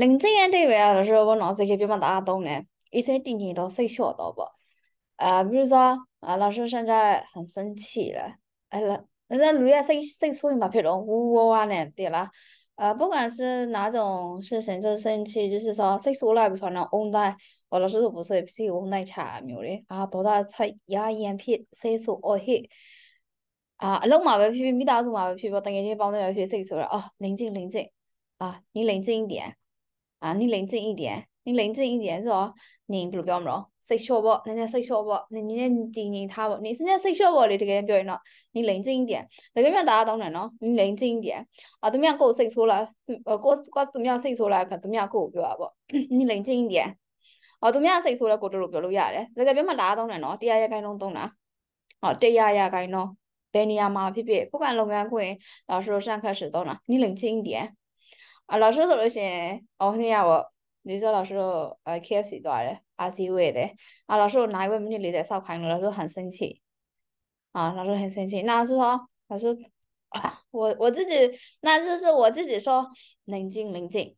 လင်ကျင်းအတိပဲရောဘောနော်စေခေပြမတာသုံးတယ်အေးစိတ်တည်ငြိမ်တော့စိတ်လျှော့တော့ပေါ့啊，比如说啊，老师现在很生气了，哎了，那如果谁谁说嘛，譬如呜哇哇呢，对啦，呃，不管是哪种事情，就是生气，就是说谁说了，比如说那翁在，我老师都不是是翁在查没有嘞，啊，多大他牙眼皮谁说哦嘿，啊，老嘛呗，皮皮米大叔嘛呗，皮皮我等下去帮那个学谁说了，哦，冷静冷静，啊，你冷静一点。啊，你冷静一点，你冷静一点，说你比如ပြောမလို့စိတ်လျှော့ပေါ့နည်းနည်းစိတ်လျှော့ပေါ့နည်းနည်းတည်ငြိမ်ထားပေါ့နည်းနည်းစိတ်လျှော့ပေါ့လေတကယ်ပြောရင်တော့你冷静一点တကယ်မှဒါအတောင်းတယ်နော်你冷静一点啊သူများကိုယ်စိတ်ဆိုးလားကိုယ်ကသူများစိတ်ဆိုးလားသူများကိုယ်ပြောတာပေါ့你冷静一点အော်သူများစိတ်ဆိုးလဲကိုတို့လိုပြောလို့ရတယ်တကယ်ပြောမှဒါအတောင်းတယ်နော်တရားရခိုင်လုံးသုံးတာဟောတရားရခိုင်လုံးဘယ်နေရာမှာဖြစ်ဖြစ်ပုဂ္ဂံလုပ်ငန်းခွင်ဒါဆို上开始သုံးတာ你冷静一点啊，老师都是先，哦，那样我，你说老师呃 KFC 多少二十一位的，啊，老师我拿一位美女在烧盘了，老师很生气，啊，老师很生气，那老师说，老师，啊、我我自己，那就是我自己说，冷静冷静。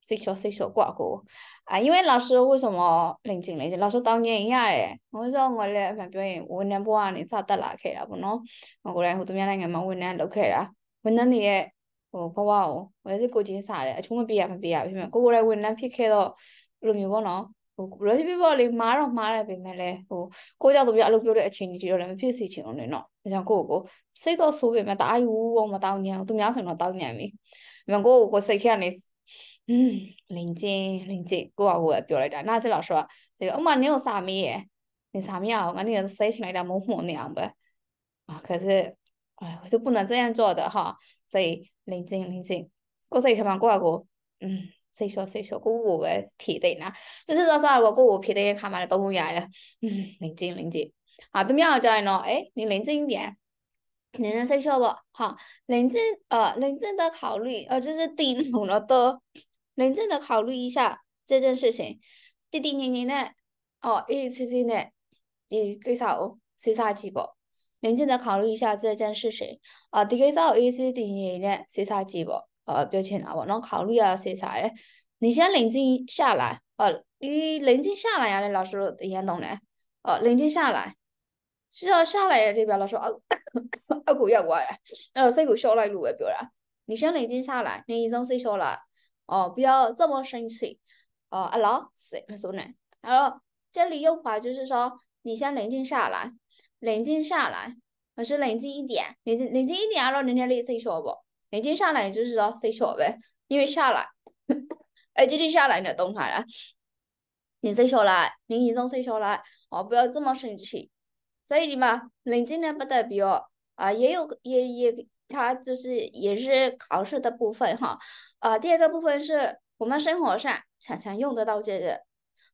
谁说谁说挂过啊？因为老师为什么认真认真？老师当年一样嘞。我说我嘞反表演，我那不啊，你啥得拉开了不喏？我过来好多年来我们我那都开了，我那你也ဟိုဘဝကိုဝယ်စစ်ကိုချင်းစားတယ်အချိုးမပြေရမပြေရဖြစ်မဲ့ကိုကိုယ်တိုင်ဝန်ထမ်းဖြစ်ခဲ့တော့ဘယ်လိုမျိုးပေါ့နော်ဟို recipe ပေါ့လေမားတော့မားရပေမဲ့လည်းဟိုကိုကြောက်သူပြအလုပ်ပြောတဲ့အချိန်ကြီးတော့လည်းမဖြစ်စီချင်အောင်လေနော်ဒါကြောင့်ကိုကိုစိတ်တော့ဆိုးပေမဲ့တအားယူဘောမတောင်းညံသူများဆိုတော့တောင်းညံပြီဒါပေမဲ့ကိုကိုကိုစိတ်ထဲကနေလင်ကျင်းလင်ကျင်းကိုကကိုပြောလိုက်တာနားစစ်လောက်ဆိုတော့ဒီအမနင်းကိုစာမေးရယ်နင်စာမေးအောင်ငါနေတော့စိတ်ချင်လိုက်တာမဟုတ်မှုန်နေအောင်ပဲ啊可是哎我就不能这样做的哈所以冷静冷静，过这一天嘛，过过，嗯。谁说谁说ကိုကိုပဲဖြေသိနေစစ်စစ်ဆော့ဆော့ကိုကိုကိုဖြေသိတဲ့ခါမှလည်းသုံးလို့ရတယ်อืมလင်ကျင်းလင်ကျင်းဟာသူများကြောက်ရင်တော့အေး你လင်ကျင်းပြန်你能谁说不好冷静呃冷静的考虑呃这是第一种了的冷静的考虑一下这件事情တိတိငင်ငင်နဲ့အော်အေးစစ်စစ်နဲ့ဒီကိစ္စကိုစဉ်းစားကြည့်ပေါ့临近的考虑一下这件事情啊，ဒီကိစ္စကိုအေးစေးတည်ငြိမ်နဲ့စေးစားကြည့်ပေါ့အာပြောချင်တာပေါ့နော်考虑啊စေးစားတယ်你先冷静下来啊你冷静下来呀、啊、嘞老师也懂嘞哦冷静下来是要下来这边老师啊အကူရောက်သွားတယ်အဲ့တော့စိတ်ကိုရှော့လိုက်လို့ပဲပြောတာ你先冷静下来你松睡下来哦不要这么生气哦啊老谁没说呢然后这里又话就是说你先冷静下来冷静下来，还是冷静一点，冷静冷静一点，然后人家来升说不？冷静下来就是说谁说呗，因为下来，哎，今天下来你懂他了。你静说来，你一中冷说来，哦，不要这么生气。所以你嘛，冷静的不代表啊，也有也也，他就是也是考试的部分哈。啊，第二个部分是我们生活上常常用得到这个，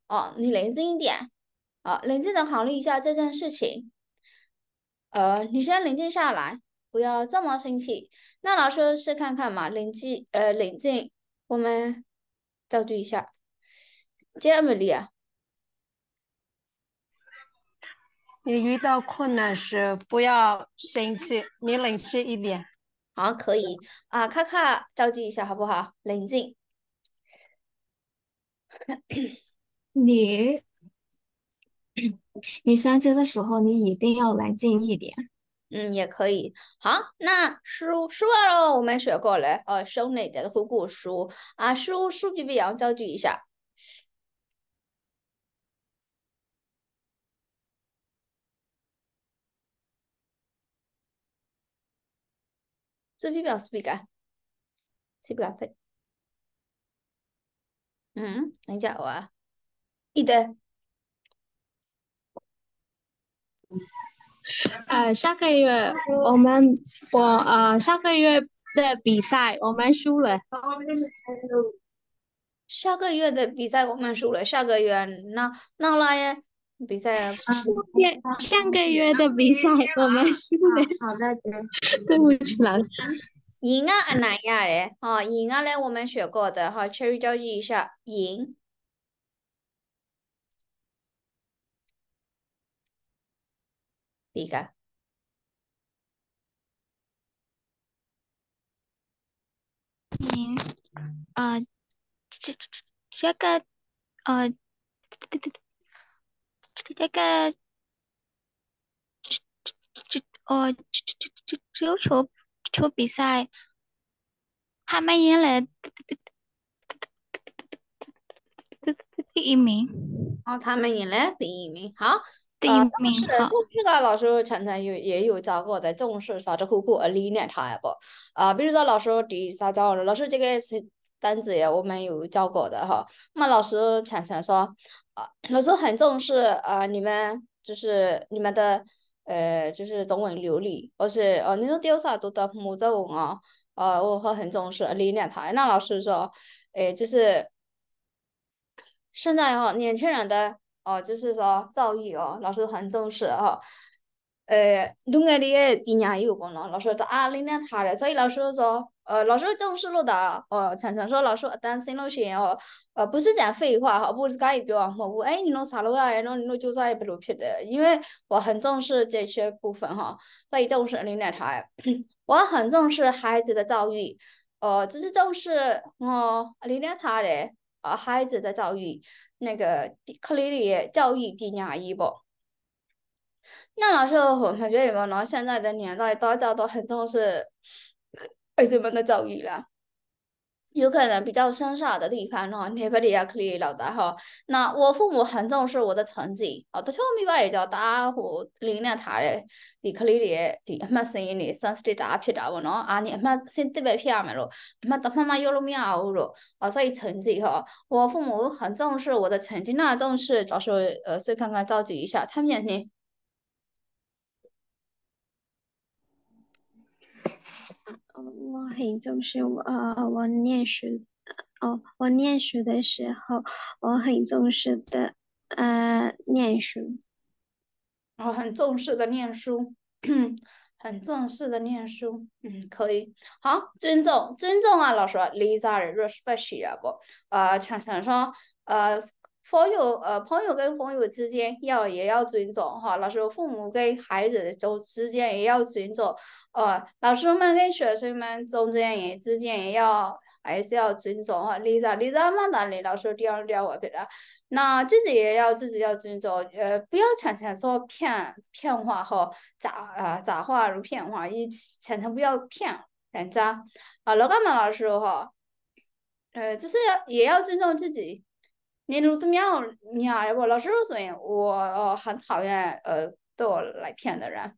哦，你冷静一点，啊，冷静的考虑一下这件事情。呃，你先冷静下来，不要这么生气。那老师是看看嘛，冷静，呃，冷静。我们造句一下，这么厉啊！你遇到困难时不要生气，你冷静一点。好，可以啊，卡卡造句一下好不好？冷静。你。你相亲的时候，你一定要来劲一点。嗯，也可以。好，那书说了，我们学过来。呃，收哪点的？回过书啊，书书笔笔要造句一下。书笔表写不写？写不写背？嗯，你讲哇，一点。呃，下个月我们我呃下个月的比赛我们输了。下个月的比赛我们输了。下个月那那来比赛？上上个月的比赛我们输了。好的，对不起，老师。赢啊，哪样嘞？哦，赢啊嘞，我们学过的。好，cherry 教一下赢。这个，嗯，啊，这这这个，呃，这这个，这这这哦，这这这这足球球比赛，他们赢了第一名。哦，他们赢了第一名，好。啊，是的，就视啊！老师常常有也有教过的，重视啥子民族而理念他不？啊，比如说老师第教了，老师这个单子也我们有教过的哈。那老师常常说，啊，老师很重视啊，你们就是你们的，呃，就是中文流利，而且哦，你们调查都得母文啊，呃，我会很重视理念他。那老师说，哎，就是现在哈，年轻人的。哦，就是说，教育哦，老师很重视哦。呃，另外，的个别人有功劳，老师都啊，领俩他的，所以老师说，呃，老师重视了的哦，常常说老师担心那些哦，呃，不是讲废话哈，不是讲一不要我哎，你弄啥路啊？你弄你诺教也不录皮的，因为我很重视这些部分哈，所以重视领俩他。我很重视孩子的教育，哦，就是重视哦，领俩他的，啊，孩子的教育，那个克里里教育比较一步，那老师觉你们呢？现在的年代，大家都很重视 孩子们的教育了。有可能比较乡下的地方哦，你不里也可以了大哈。那我父母很重视我的成绩，哦，他说我咪也叫大户领零他的，你可以里，你阿妈生意呢，生意大屁大我喏，啊你阿妈生意袂偏阿咩咯，阿妈大妈妈有路咪阿好咯。哦，所以成绩哈，我父母很重视我的成绩，那重视，到时候呃，是看看召集一下，他们也呢。我很重视我呃，我念书，哦，我念书的时候，我很重视的呃，念书，我很重视的念书，很重视的念书，嗯，可以，好，尊重尊重啊，老师，Lisa，若是不需要不，呃，想想说，呃。朋友，呃，朋友跟朋友之间要也要尊重哈。老师，父母跟孩子的中之间也要尊重。呃，老师们跟学生们中间也之间也要还是要尊重哈。礼你礼尚往来，老师第二点我觉得，那自己也要自己要尊重，呃，不要常常说骗骗话哈，假啊假话如骗话，一常常不要骗人家。啊，老干嘛？老师哈，呃，就是要也要尊重自己，你怎么样？你阿不？老师说，我很讨厌呃，我来骗的人。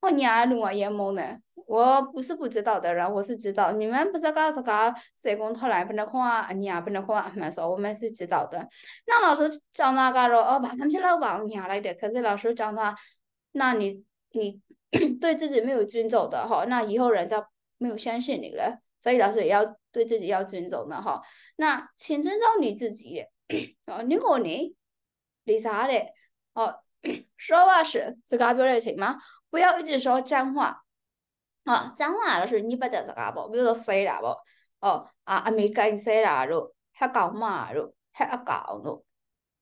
我伢弄我也懵呢，我不是不知道的人，我是知道。你们不是告诉他社工他来不能课啊，也不能课啊，们说我们是知道的。那老师讲那个说，哦，把他们去拉你伢来的。可是老师讲他，那你你 对自己没有尊重的哈，那以后人家没有相信你了。所以老师也要对自己要尊重的哈。那请尊重你自己。နင့်ကိုနေလေစာတဲ့ဟော说话时စကားပြောတဲ့အချိန်မှာ不要一直说脏话ဟော脏话就是ညစ်ပတ်တဲ့စကားပေါ့ပြီးတော့ဆဲတာပေါ့ဟောအာအမေကင်ဆဲတာတို့ဟက်ကောင်မတို့ဟက်အကောင်တို့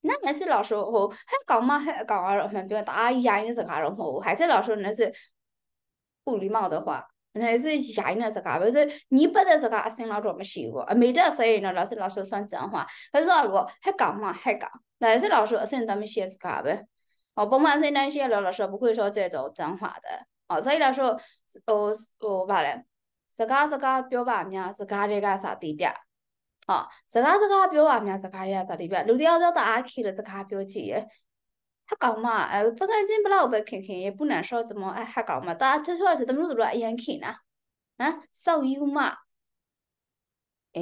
那也是老师哦，还搞嘛还搞啊，我们不要打压人家搞了哦，还是老师那是不礼貌的话，那是下一那是干，不是你不得是干，生老多没学过，没得所以呢，老师老师算真话，可是我还干嘛还干，但是老师生咱们学是干呗，哦，不管是哪些了，老师不会说这种真话的，哦，所以来说，哦哦罢了，自家自家表白面，自家这个啥对比。哦，自家自家表白面，自家也啥对比，路的要要大家去了，自家表姐，他搞嘛，哎，不认真不我被看看，也不难受，怎么哎还搞嘛？但做错怎么们么多一样看呢？啊，少有嘛，哎，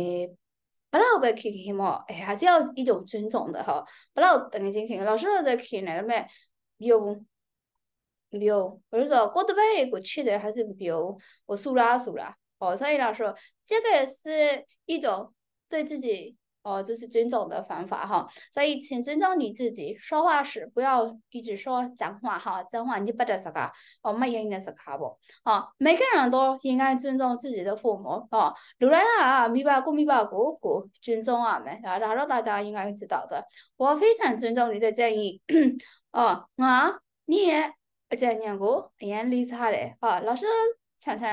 不我被看看嘛，哎，还是要一种尊重的哈。不老认真看，老师在批来了有不？有，我是说过的背过去的还是不优，我输了输了，哦，所以老师这个也是一种对自己。哦，这是尊重的方法哈，所以请尊重你自己。说话时不要一直说脏话哈，脏话你不得说噶，哦，没应的是卡不？哦，每个人都应该尊重自己的父母哦。如人啊，咪巴古咪巴古古，尊重啊们，然后大家应该知道的。我非常尊重你的建议。哦，我你也讲验过，也泪擦嘞。哦，老师常常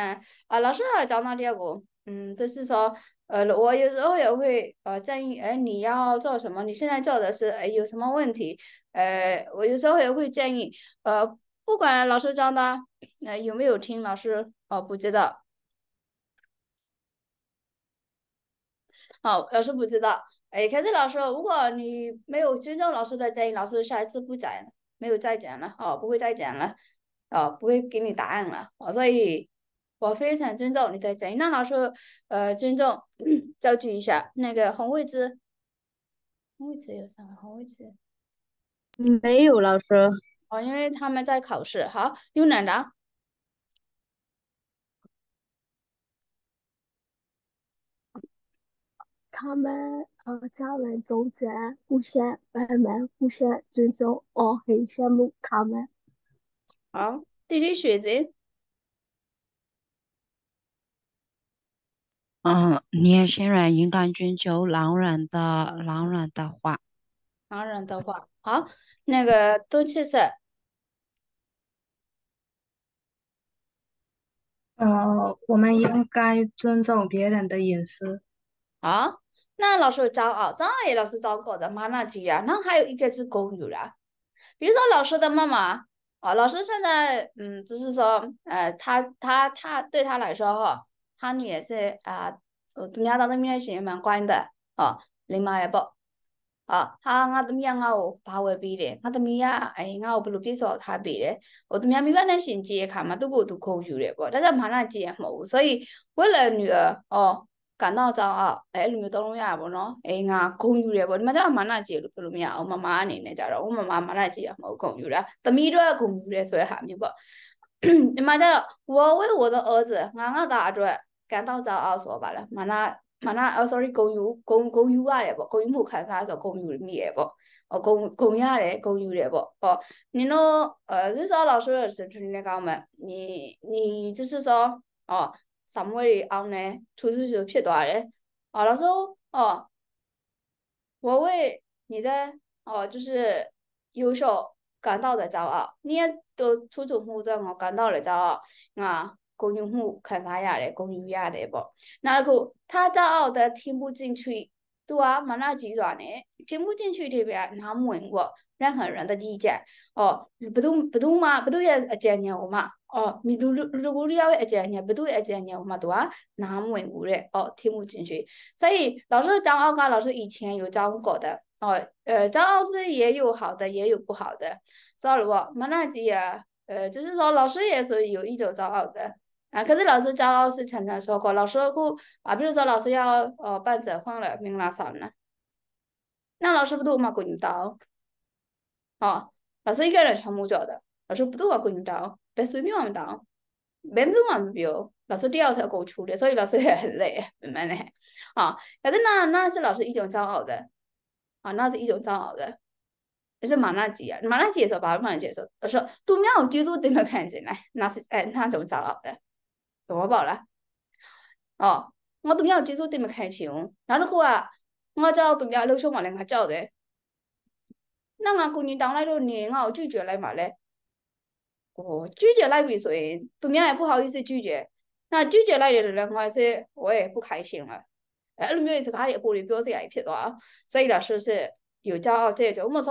啊，老师讲到这个？嗯，就是说。呃，我有时候也会呃建议，哎，你要做什么？你现在做的是哎，有什么问题？呃，我有时候也会建议，呃，不管老师教的，呃，有没有听老师哦，不知道，哦，老师不知道，哎，可是老师，如果你没有尊重老师的建议，老师下一次不讲，没有再讲了，哦，不会再讲了，哦，不会给你答案了，哦，所以。我非常尊重你的，真的。老师呃尊重造句一下。那个红位置，红位置有三个红位置，没有老师。哦，因为他们在考试。好，有两张。他们呃，家人中间互相帮忙，互相尊重。我很羡慕他们。好，继续学择。嗯，年轻人应该追求男人的男人的话，男人的话，好，那个都七是，呃，我们应该尊重别人的隐私啊。那老师骄啊，张阿姨老师找过的嘛？那几呀？那还有一个是公有啦，比如说老师的妈妈啊，老师现在嗯，只是说呃，他他他对他来说哈。他呢也是啊，人家当时面是蛮关的哦，另外嘞不，啊，他我怎么样我把我比的，我怎么样哎，我不如比说他比的，我怎么样没办法先接看嘛，都给我都扣住的不，但是马上接冇，所以为了女儿哦。感到骄傲，哎，လိုမျိုးသုံးလို့ရတာပေါ့နော်။အေးငါဂုံယူတယ်ပေါ့။ဒီမှာကျတော့မာနကြီးလို့ပြောလို့မရအောင်။မမအနေနဲ့ကြတော့ဟိုမမမာနကြီးရမဟုတ်ဂုံယူတာ။သမီးတို့ကဂုံယူတယ်ဆိုတဲ့ဟာမျိုးပေါ့။ဒီမှာကျတော့ဝေါ်ဝဲဝေါ်သောအောဇငါငါသားအတွက်ကန်တော့ကြောက်အောင်ဆိုပါလားမနာမနာ oh sorry ဂုံယူဂုံဂုံယူရတယ်ပေါ့ဂုံယူမှုခံစားဆိုဂုံယူမိရပေါ့哦ဂုံဂုံရတယ်ဂုံယူတယ်ပေါ့ဟောနင်တို့အဲဆိုတော့老师的身体那个嘛你你就是说哦စာမွေးတွေအောင်နေထူးထူးဆူဖြစ်သွားတယ်哦老师哦我为你的哦就是优秀感到的骄傲你也都出主目的我感到了骄傲啊ဂုဏ်ယူမှုခံစားရတယ်ဂုဏ်ယူရတယ်ပေါ့နောက်တစ်ခု他骄傲的听不进去သူကမနကြီးစွာနဲ့တင်မှုချင်းချွေတွေပဲနားမဝင်ဘူးပေါ့任何人的意见哦ဘသူဘသူမှဘသူရဲ့အကြံဉာဏ်ကိုမှအော်လူလူကိုရရဲ့အကြံဉာဏ်ဘသူရဲ့အကြံဉာဏ်ကိုမှသူကနားမဝင်ဘူးတဲ့哦听不进去所以老师张傲刚老师以前有教过的哦呃张傲是也有好的也有不好的所以我们那几啊呃就是说老师也是有一种骄傲的啊！可是老师教是常常说过，老师不啊，比如说老师要呃班者换了，明拿啥呢？那老师不都嘛管你导？哦，老师一个人全部教的，老师不都嘛给你导，别随便往到，导，别随便往么教，老师第二条够出的，所以老师也很累，明白没？啊，可是那那是老师一种骄傲的，啊，那是一种骄傲的，就是马拉吉啊，马拉吉的时候，爸爸妈也接受。他说，都没有居住对么？看见来，那是哎，那种骄傲的？သဘောပေါက်လားအော်ငါသူများကိုကျေးဇူးတင်မခံရှင်အောင်နောက်တစ်ခုကငါကြောက်သူများအလုပ်ရှုံးမှလည်းငါကြောက်တယ်နောက်ငါကူညီတောင်းလိုက်လို့နေငါ့ကိုကြွကြွလိုက်မှလည်းဟိုကြွကြွလိုက်ပြီဆိုရင်သူများရဲ့不好意思拒绝那拒绝လိုက်တယ်လို့လည်းငါ是我也不开心了အဲ့လိုမျိုးစကားတွေအပေါ်တွေပြောစရာကြီးဖြစ်သွားစိတ်လာ说是有骄傲这种，我们说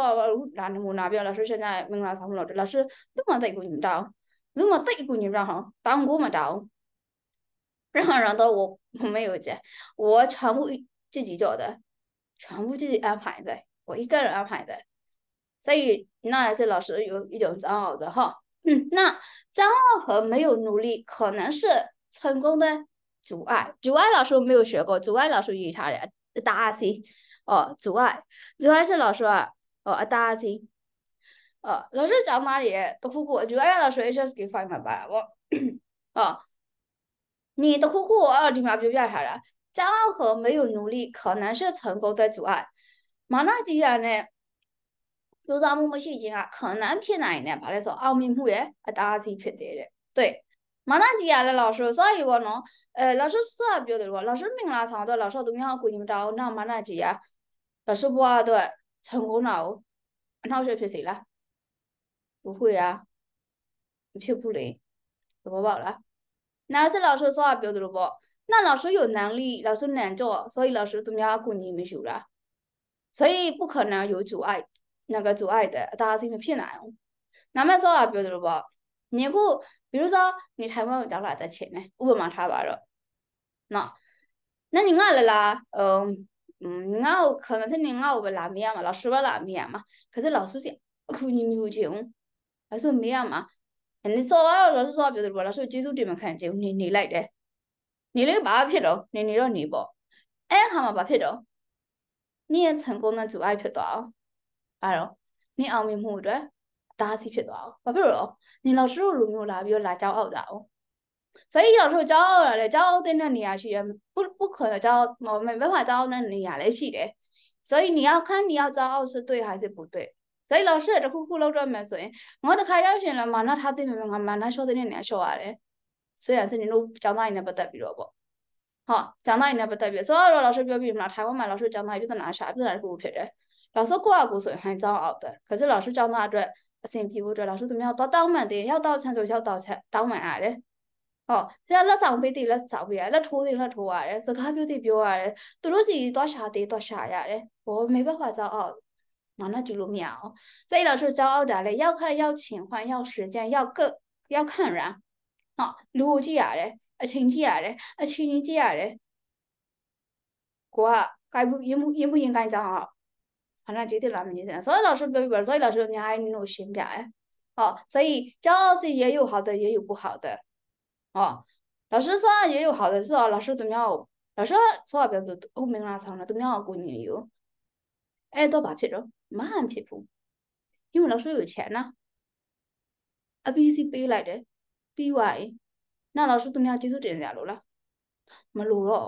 拿我拿表老师现在没拿啥么了，老师怎么在一个人当，怎么在一个人当哈，当我们当，任何人都我我没有接，我全部自己做的，全部自己安排的，我一个人安排的，所以那也是老师有一种骄傲的哈。那骄傲和没有努力可能是成功的阻碍，阻碍老师没有学过，阻碍老师与他的担心哦，阻碍阻碍是老师啊哦大担心，哦老师讲哪里都过，苦，阻碍老师一些给法吧吧我 哦。你的苦苦二弟妈表表他了，骄傲和没有努力可能是成功的阻碍。马纳吉然呢，就咱们မရှိခြင်းက可能ဖြစ်နိုင်တယ်ဗါလဲဆိုအောင်မြင်မှုရဲ့အတားအဆီးဖြစ်သေးတယ်对马纳吉亚的老师，所以我呢，呃，老师说不要的话，老师明拉长的，老师都没有规定到那马纳吉亚，老师不啊对，成功了，那是学谁了？不会啊，学不灵，怎么办了？那是老师说话标准不？那老师有能力，老师能做，所以老师怎么样鼓励没有了？所以不可能有阻碍，那个阻碍的，大家听不骗难。那么说话标准不？你可比如说你台湾找来的钱呢，我马上完了。那那你爱了啦，嗯嗯，我可能是你爱我拉面嘛，老师我拉面嘛，可是老师讲，可你没有钱，还是没有嘛？နင်စော်ကတော့စောစောပြောတယ်ပေါ့လားဆိုကျေးဇူးတင်မခံချင်ဘူးနေနေလိုက်တယ်နေလေဘာဖြစ်တော့နေနေတော့နေပေါ့အဲ့အခါမှာဘာဖြစ်တော့နင့်ရဲ့成功的阻碍ဖြစ်သွားအောင်အဲ့တော့နင့်အောင်မြင်မှုအတွက်အသားစီးဖြစ်သွားအောင်ဘာဖြစ်လို့တော့နင်လောက်တို့လူမျိုးလာပြီးတော့လာကြောက်အောင်တာအောင်所以လောက်တို့ကြောက်အောင်လာတယ်ကြောက်အောင်တဲ့နေရာရှိတယ်不不可能ကြောက်မဘက်မှာကြောက်အောင်တဲ့နေရာလည်းရှိတယ်所以你要看你要骄傲是对还是不对ဇိုက်လောက်ရှက်တခုခုလောက်တော့မယ်ဆိုရင်ငေါတခါရောက်ရှင်လာမှာနောက်ထားသိမယ်ငါမနာရှော့တဲ့နေနေရှော့ရတယ်ဆိုရစနေလို့ကျောင်းသားရင်းနဲ့ပတ်သက်ပြီးတော့ပေါ့ဟုတ်ကျောင်းသားရင်းနဲ့ပတ်သက်ပြီးဆိုတော့လောက်ရှော့ပြောပြီးမလားထိုင်ဝမ်မှာလောက်ရှော့ကျောင်းသားပြဿနာရှာပြဿနာတခုဖြစ်တယ်လောက်ရှော့ကိုကကိုဆိုရင်ဟန်ဆောင်အောင်တယ်ခါစလောက်ရှော့ကျောင်းသားအတွက်အဆင်ပြေဖို့အတွက်လောက်ရှော့သူများတော့တောင်းမှန်တယ်ရောက်တော့ချမ်းဆိုရောက်တော့ချက်တောင်းမှန်ရတယ်ဟုတ်ဒါလက်ဆောင်ပေးသေးလက်ဆောင်ပေးရလက်ထိုးသေးလက်ထိုးရတယ်စကားပြောသေးပြောရတယ်သူတို့စီသွားရှာသေးသွားရှာရတယ်ဘောမေဘခွာကြောက်အောင်马那就路秒。所以老师骄傲的嘞，要看要勤换要时间要个要看人，啊，路记啊嘞，啊亲记啊嘞，啊亲记啊嘞，我该不应不应不应该讲啊？反正绝对难没得，所以老师不不，所以老师你还弄心表哎，哦，所以骄傲是也有好的，也有不好的，哦，老师说也有好的是哦，老师怎么样？老师说不要做，我没拉上了，怎么样？过年有，哎，多把皮肉。မဟန်ဖြစ်ဘူး因为老师有钱呐、啊，အပီစီပေးလိုက်တယ်ပြီးွားရင်နောက်老师သူများကျေးဇူးတင်စရာလို့လားမလိုတော့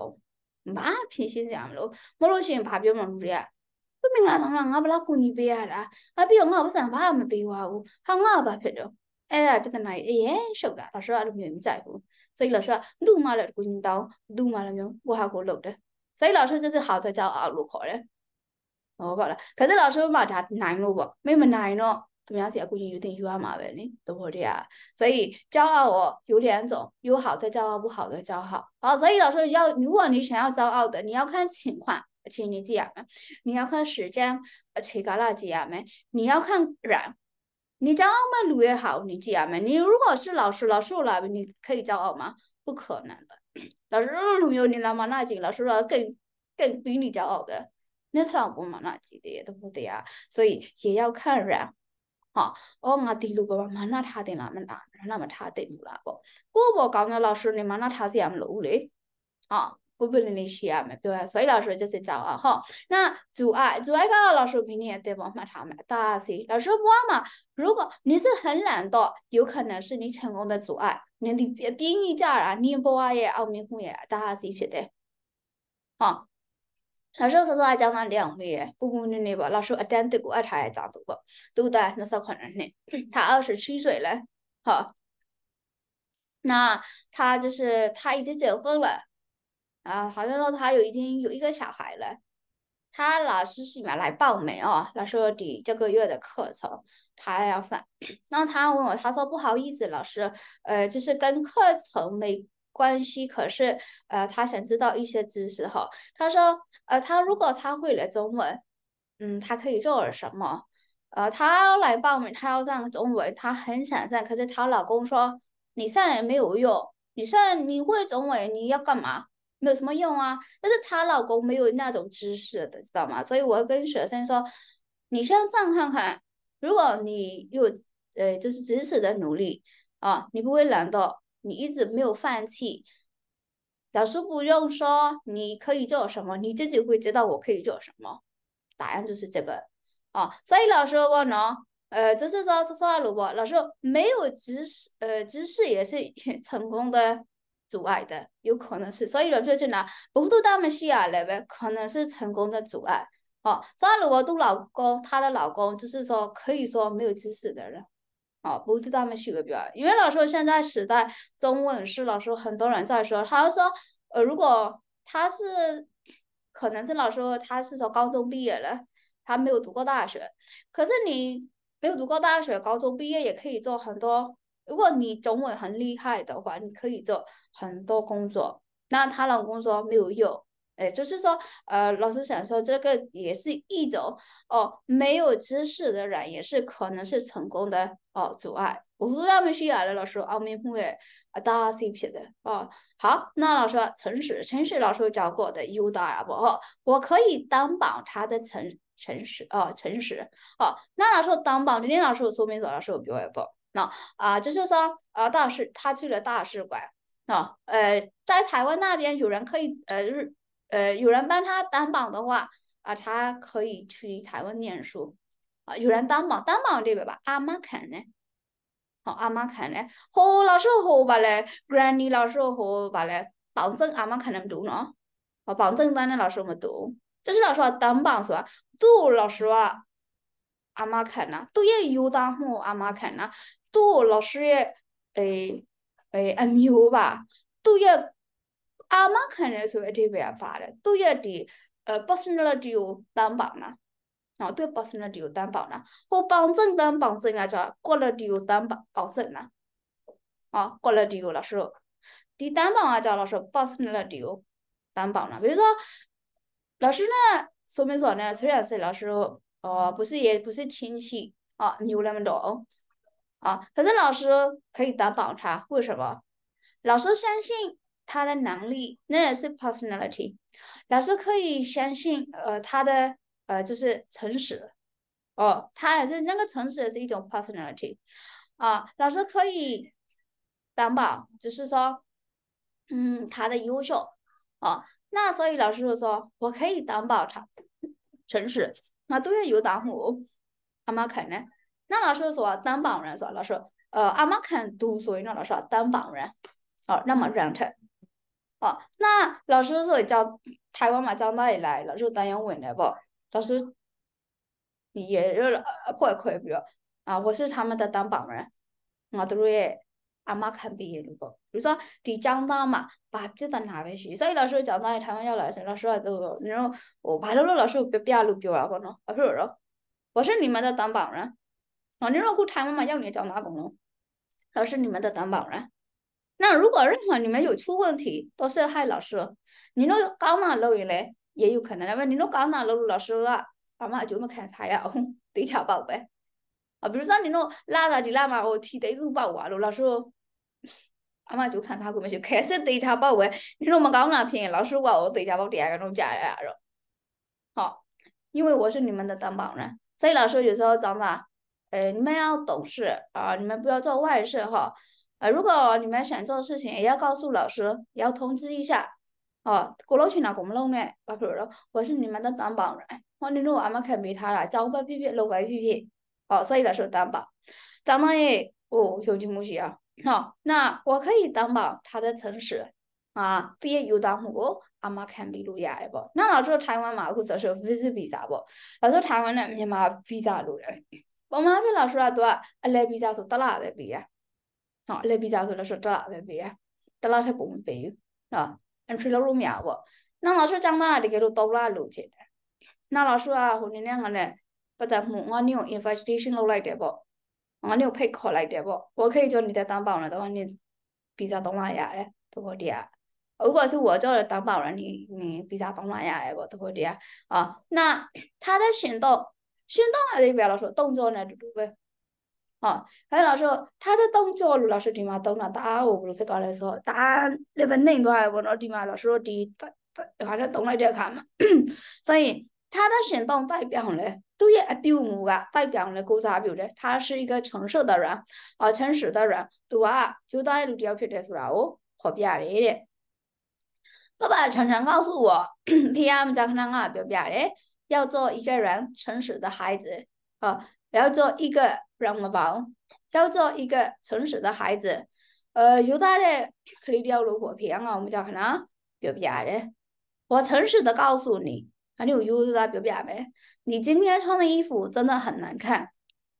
ဘူးဘာဖြေရှင်းစရာမလိုမလို့ရှိရင်ဘာပြောမှလူတွေကသူမင်္ဂလာဆောင်လားငါဘလောက်ကူညီပေးရတာအပြီးတော့ငါပတ်စံဘာမှမပေးပါဘူးဟာငါဘာဖြစ်တော့အဲ့ဒါပြဿနာကြီးအရင်ရှုပ်တာ老师ကအဲ့လိုမျိုးမကြိုက်ဘူး所以老师ကသူ့မှလည်းကူညီတောင်းသူ့မှလည်းမျိုးဟိုဟာကိုလုပ်တယ်所以老师就是好的骄傲လို့ခေါ်တယ်我报了，可是老师问嘛？查难弄不？没门难弄。怎么样？写估计有点有点麻烦呢，都不对啊。所以骄傲我有两种，有好的骄傲，不好的骄傲。好，所以老师要，如果你想要骄傲的，你要看情况，请你记啊。你要看时间，请搞那记啊没？你要看人，你骄傲嘛努也好，你记啊没？你如果是老师，老师边，你可以骄傲吗？不可能的。老师如果有你那么那个老师了更更比你骄傲的。နှစ်ထောင်ပုံမှန်နာကြည့်သေးတယ်သဘောတရား所以也要看人哈哦我第六个嘛那他的啦嘛那那么他的不啦不过我讲的老师你嘛那他是也没录嘞啊不不能是啊没表所以老师就是找啊哈那阻碍阻碍个老师给你对吧嘛他们但是老师不嘛如果你是很懒惰有可能是你成功的阻碍你的别别你家啊你不啊也奥秘乎也大是别的哈那时候他说他交了两月，咕咕哩哩吧，那时候一点都过，他也交多不，多的那时候可能呢，他二十七岁了，好。那他就是他已经结婚了，啊，好像说他有已经有一个小孩了，他老师是买来报名哦。啊，他说的这个月的课程他要上，然后他问我，他说不好意思老师，呃，就是跟课程没。关系可是，呃，他想知道一些知识哈。他说，呃，他如果他会了中文，嗯，他可以做点什么？呃，他来报名，他要上中文，他很想上，可是她老公说，你上也没有用，你上你会中文，你要干嘛？没有什么用啊。但是她老公没有那种知识的，知道吗？所以我跟学生说，你先上看看，如果你有，呃，就是知识的努力啊，你不会懒惰。你一直没有放弃，老师不用说，你可以做什么，你自己会知道。我可以做什么？答案就是这个啊。所以老师问了，呃，就是说，说啊，如果老师没有知识，呃，知识也是 成功的阻碍的，有可能是。所以老师就讲，不读大么西亚来呗，可能是成功的阻碍。哦，所以如果都老公，他的老公就是说，可以说没有知识的人。哦，不知他们学的比较，因为老师现在时代中文是老师很多人在说，他说，呃，如果他是，可能是老师他是说高中毕业了，他没有读过大学，可是你没有读过大学，高中毕业也可以做很多，如果你中文很厉害的话，你可以做很多工作，那她老公说没有用。哎，就是说，呃，老师想说，这个也是一种哦，没有知识的人也是可能是成功的哦，阻碍。我不知道我们学的老师奥秘不会啊，打 CP 的哦。好，那老师诚实，诚实，老师教过的有答案不？哦，我可以担保他的诚诚实啊，诚实哦。那老师担保今天老师说明什老师比我也不那啊，就是说啊，大使他去了大使馆啊，呃，在台湾那边有人可以呃。呃，有人帮他担保的话，啊，他可以去台湾念书。啊，有人担保，担保这个吧？阿妈看呢，好，阿妈看呢，好老师好吧嘞 g r a n d n y 老师好吧嘞？保证阿妈肯能读呢，啊，保证当年老师我们读。这是老师啊，担保是吧？都老师哇，阿妈看呐，都也有担保阿妈看呐。都老师也，诶诶，没有吧？都要。阿玛可能所谓的违法的都要得呃，personal 的有担保呐，啊，都要 personal 的有担保呐，或保证担保是应该叫过了的有担保保证呐，啊，过了的有老师，的担保啊叫老师 personal 的有担保呐。比如说，老师呢，说明说呢？虽然是老师，哦，不是也不是亲戚，啊，有那么多，啊，可是老师可以担保他，为什么？老师相信。他的能力，那也是 personality。老师可以相信，呃，他的呃就是诚实，哦，他也是那个诚实也是一种 personality。啊，老师可以担保，就是说，嗯，他的优秀，哦，那所以老师就说，我可以担保他诚实，那都要有担保，阿妈肯呢？那老师说担保人说，老师，呃，阿妈肯都属于那老师担保人，哦，那么让他。哦，那老师所以教台湾嘛，教到里来，老师担任问的不？老师也是会会比如啊，我是他们的当榜人，我都是阿妈看毕业了不？比如说你讲到嘛，把这在哪边去？所以老师讲到台湾要来时，老师都那种我把那个老师别别录表啊，不能，老师说我是你们的当榜人，哦，你说我台湾嘛要你讲哪个呢？老师你们的当榜人。那如果任何你们有出问题，都是害老师。你那高哪漏雨嘞，也有可能的。问你那高哪漏雨，老师啊，爸妈就没看啥呀，对家宝贝。啊，比如说你那邋遢的那嘛，我替得家宝话咯，老师，阿妈就看他这边就开拆对家宝贝。你说我们高难骗老师我我对家宝第二个弄假了。好，因为我是你们的担保人，所以老师有时候讲嘛，哎，你们要懂事啊，你们不要做坏事哈。呃，如果你们想做事情，也要告诉老师，也要通知一下。哦，过路去哪公路呢？我不知道，我是你们的担保人。我你路俺们看没他了，长不屁屁，老怪屁屁。哦，所以来说担保，相当于哦，有金木须啊。好，那我可以担保他的诚实啊，这些有当过俺们看没路呀不？那老师台湾嘛，或者是 visit visa 不？老师台湾呢，你嘛 visa 路人。我妈被老师啊，都啊，来 visa 说得了呗，别呀。နော်အလက်ဗီဇာဆိုတော့တလားပဲပေးရတလားထက်ပုံမပေးဘူးနော် entry လုပ်လို့မရဘူးပေါ့နောက်လာရှုကျောင်းသားကတကယ်လို့3လလိုချင်တယ်နောက်လာရှုကဟိုနည်းနည်းငါနဲ့ပတ်သက်မှုငါနင့်ကို invitation လုပ်လိုက်တယ်ပေါ့ငါနင့်ကိုဖိတ်ခေါ်လိုက်တယ်ပေါ့ဝခိတ်ကျော်နေတဲ့တန်းပေါင်တော့နင့်ဗီဇာ3လရတယ်သဘောတရားအခုကသူ့ကိုကြောက်တယ်တန်းပေါင်ရနေနေဗီဇာ3လရတယ်ပေါ့သဘောတရားအော်နောက်ထားတဲ့ရှင်တော့ရှင်တော့အလေးပဲလို့ဆိုတော့တုံကြောနဲ့အတူတူပဲ哈，还有老师他的动作，老师对嘛动了，打我不是去打来说，打那边人都还问我对嘛，老师说对，反正动了这看嘛，所以他的行动代表了。都也表母啊，代表了国家表的，他是一个诚实的人，啊，诚实的人，对吧？有在路条撇的出来哦，好别来的。爸爸常常告诉我，PM 在看啊，表表的，要做一个人诚实的孩子啊，要做一个软娃把，要做一个诚实的孩子。呃，有大的可以掉入火瓶啊，我们叫啥？表表的，我诚实的告诉你，啊，你有有大表表没？你今天穿的衣服真的很难看，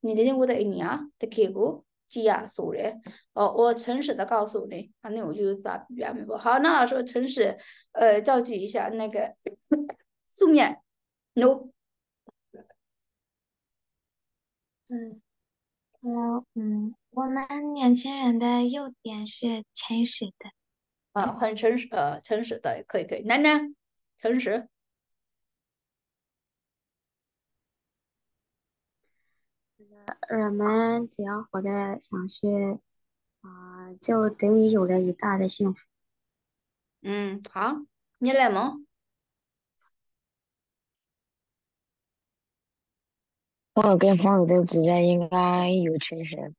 你今天我的你啊，的屁股鸡啊，熟人。哦，我诚实的告诉你，啊，你有有大表表没？不好，那老师诚实，呃，造句一下那个 素面，no。嗯，嗯，我们年轻人的优点是诚实的，啊，很诚实，呃，诚实的可以可以，楠楠，诚实。呃，我们只要活的，想去啊，就等于有了一大的幸福。嗯，好，你来吗？我跟朋友的之间应该有诚实，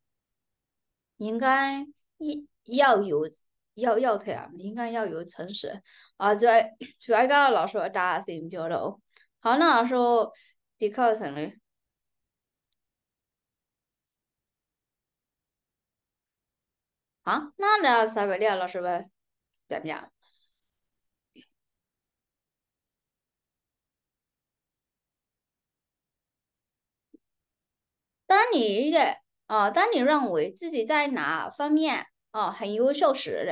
应该要要有要要他呀，应该要有诚实啊。主要主要跟老师打心交流。好，那老师，你考程呢？啊，那那三百六师是怎对不？当你的啊，当你认为自己在哪方面啊很优秀时，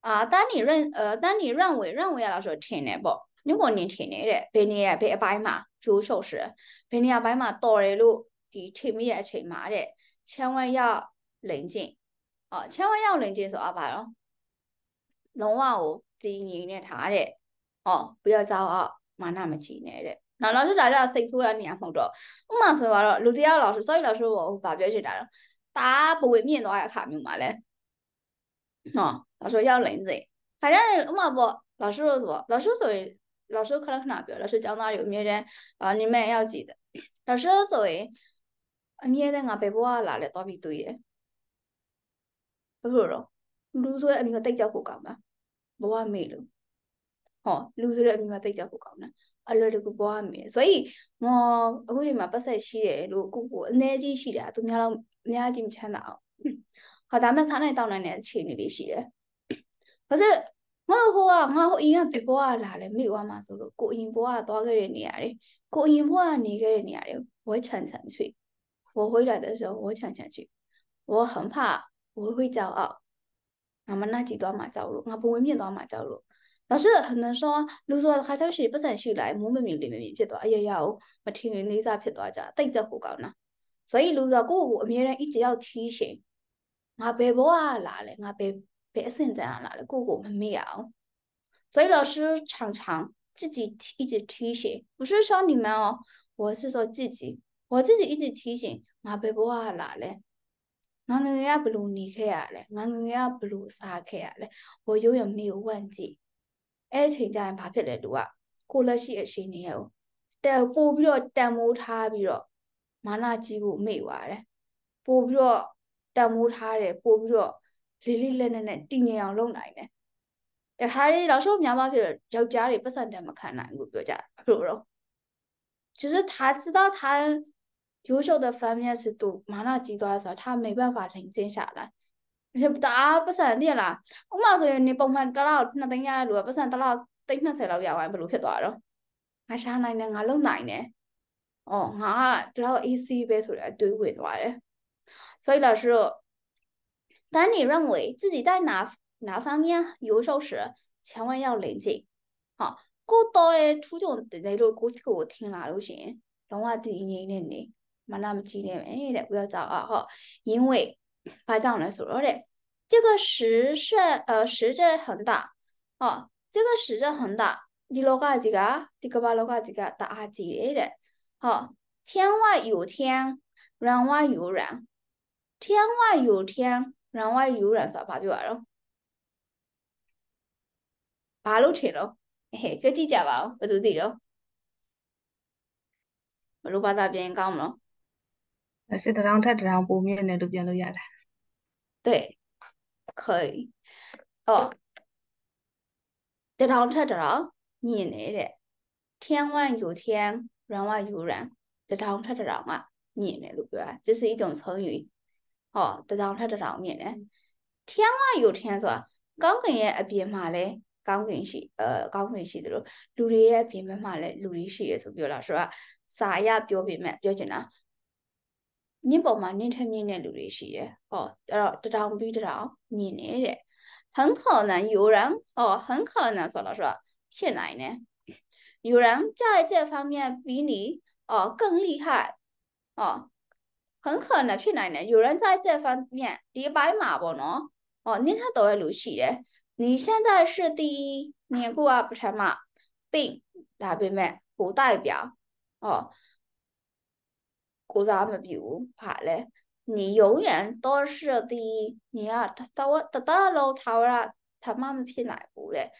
啊，当你认呃，当你认为认为老师听的不，如果你听的，别你别白马优秀时，别你白马多的路，你听没得听嘛的，千万要冷静，哦，千万要冷静说啊吧咯，龙王我第一年他的，哦，不要骄傲，蛮那么几年的。နောက်နောက်ထပ်ဒါကြစိတ်ဆိုးရနေရမဟုတ်တော့ဥမာဆိုတော့လူတယောက်လောက်ဆို sorry လောက်ဆိုတော့ဘာပြောချင်တာလဲตาဘဝမြင့်သွားတဲ့အခါမျိုးမှာလဲနော်လောက်ဆိုရောက်လိမ့်စေခါကျရင်ဥမာပေါ့လောက်ဆိုဆိုတော့လောက်ဆိုဆိုရင်လောက်ဆိုခဏခဏပြောလောက်ဆိုចောင်းသားတွေအများတန်းညီမရောက်ကြည့်တယ်လောက်ဆိုဆိုရင်အမြဲတမ်းငါဘယ်ဘဝလာလဲသွားပြီးတွေ့ရဘယ်လိုတော့လူဆိုတဲ့အမျိုးတိတ်ကြောက်ဖို့ကောင်းတာဘဝမေ့လို့ဟောလူဆိုတဲ့အမျိုးတိတ်ကြောက်ဖို့ကောင်းတာအလွယ်တကူပွားမယ်ဆိုတော့ငေါ်အခုချိန်မှာပတ်ဆက်ရှိတယ်လို့ကိုကိုအ ਨੇ ကြီးရှိတာသူများတော့အများကြီးမချမ်းသာအောင်ဟောဒါမှစားနိုင်တောင်းနိုင်တဲ့အခြေအနေလေးရှိတယ်ဘာစမဟုတ်ဟိုကငါဟိုအရင်ကဘဘွားလာလဲမိွားမှာဆိုလို့ကိုအရင်ဘွားကသွားခဲ့တဲ့နေရာတွေကိုအရင်ဘွားကနေခဲ့တဲ့နေရာတွေဝဲချန်ချန်ချွေ我回来的时候我抢抢去，我很怕我会骄傲。ငါမနာကြည့်သွားမှာကြောက်လို့ငါပုံဝင်မြင့်သွားမှာကြောက်လို့老师很能说，如说开头是不生出来，我们没有里面没ဖြစ်သွားအရရကိုမထင်ရင်လေးစားဖြစ်သွားကြတိတ်သက်ကိုကောင်းတာ所以如说ကိုယ့်ကိုအမြဲတမ်း一直要提醒ငါဘယ်ဘောကလာလဲငါဘယ်ဘယ်အဆင့်တန်းကလာလဲကိုယ့်ကိုမမေ့အောင်所以老师常常自己一直提醒，不是说你们哦，我是说自己，我自己一直提醒，ငါဘယ်ဘဝလာလဲငါငငယ်ကဘလို့နေခဲ့ရလဲငါငငယ်ကဘလို့စားခဲ့ရလဲ我永远没有忘记အဲ့ချိန်ကျရင်ဘာဖြစ်လဲသူကကိုလက်ရှိအခြေအနေရကိုတဲပို့ပြီးတော့တံမိုးထားပြီးတော့မာနကြီးကိုမေ့သွားတယ်ပို့ပြီးတော့တံမိုးထားတယ်ပို့ပြီးတော့လေးလေးလက်လက်နဲ့တည်ငြိမ်အောင်လုပ်နိုင်တယ်ရထားလေးတော့ရှုံးများသွားဖြစ်တော့ယောက်ျားတွေပတ်စံတံမခံနိုင်ဘူးပြောကြအဖြစ်တော့就是他知道他优秀的方面是读麻辣鸡多少，他没办法冷静下来。တအားပတ်စံသိရလားဥမာဆိုရင်နေပုံမှန်တလောက်2သိန်းရတဲ့လူကပတ်စံတလောက်သိန်း20လောက်ရပါရင်ဘယ်လိုဖြစ်သွားတော့ငါရှားနိုင်တယ်ငါလုံနိုင်တယ်အော်ငါကဒီလောက် AC ပဲဆိုတဲ့အတွေးဝင်သွားတယ်所以老师当你认为自己在哪哪方面优秀时千万要冷静好ကိုတော်ရဲ့ထူးချွန်တယ်လို့ကိုကိုထင်လာလို့ရှင်လုံးဝတည်ငြိမ်နေနေမနာမကြီးနေပဲတဲ့ကိုယောက်ျားအဟုတ်因为ဘာကြောင့်လဲဆိုတော့တဲ့这个时势呃时势很大哦，这个时势很大，ဒီလောကကြီးကဒီကမ္ဘာလောကကြီးကတအားကြီးတယ်တဲ့။ဟော天外有天，人外有人。天外有天，人外有人ဆိုတာဘာပြောရအောင်။ဘာလို့ထင်တော့ဟဲ့ကြည့်ကြပါဦးဘယ်သူသိတော့ဘလို့ဘာသာပြန်ကောင်းမလို့စစ်တရောင်းထက်တရောင်းပိုမြင့်တယ်လို့ပြန်လို့ရတာ对可以哦တထောင်ထက်တထောင်ညင်နေတဲ့天外有天人外有人တထောင်ထက်တထောင်ကညင်တယ်လို့ပြောတာ这是一种成语哦တထောင်ထက်တထောင်ညင်တယ်天外有天ဆိုတာကောင်းကင်ရဲ့အပြင်မှာလဲကောင်းကင်ရှိအဲကောင်းကင်ရှိတယ်လို့လူတွေရဲ့အပြင်ဘက်မှာလဲလူတွေရှိရဆိုပြောတာဆိုတော့စာအရပြောပြမယ်ပြောချင်တာမြင့်ပေါ်မှာနင်းထမြင့်တဲ့လူတွေရှိတယ်။ဟောအဲ့တော့တထောင်ပြီးတထောင်မြင့်နေတဲ့။ဟန်ခေါ်နန်ယူရန်ဟောဟန်ခေါ်နန်ဆိုတော့ဆိုတာဖြစ်နိုင်တယ်။ယူရန်在这方面比你哦更厉害哦很可能ဖြစ်နိုင်တယ်။ယူရန်在这方面ဒီအပိုင်းမှာပေါ့နော်။ဟောနင်းထတော်ရဲ့လူရှိတယ်။你现在是第一，你过啊不什么病，来不咩？不代表哦。ကိုစားမပြုဘူးဘာလဲ你永远都是第一，你要他到他到了他了，他妈妈偏来不嘞？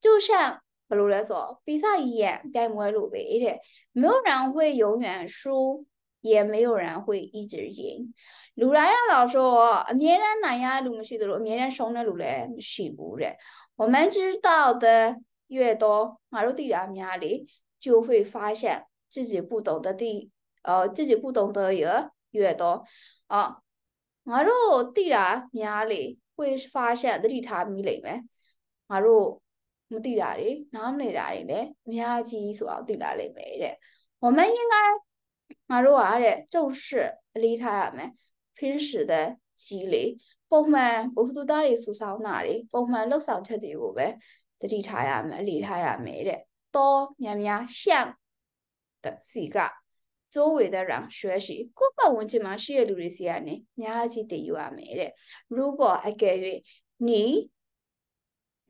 就像比如来说，比赛演变为鲁贝的，没有人会永远输，也没有人会一直赢。လူတိုင်းက老说，အမြဲတမ်းနိုင်ရလူမရှိသလိုအမြဲတမ်းရှုံးတဲ့လူလည်းမရှိဘူးတဲ့。我们知道的越多，ငါတို့သိတာများလေ，就会发现自己不懂的地呃自己不懂得也越多啊。ငါတို့တိတာများလေ会发现သတိထားမိလိမ့်မယ်ငါတို့မတိတာတွေနားမနေတာတွေလည်းအများကြီးဆိုအောင်တိလာလိမ့်မယ်တဲ့我们应该ငါတို့ကတဲ့重视အလေးထားရမယ်平时的ကြီးလေပုံမှန်ဘုသူသားတွေစူဆောင်းတာတွေပုံမှန်လှုပ်ဆောင်ချက်တွေကိုပဲသတိထားရမယ်အလေးထားရမယ်တဲ့တော်များများရှန့်的四个周围的人学习，根本问题嘛，是路里是安尼，你还记得有阿没的？如果还给予你，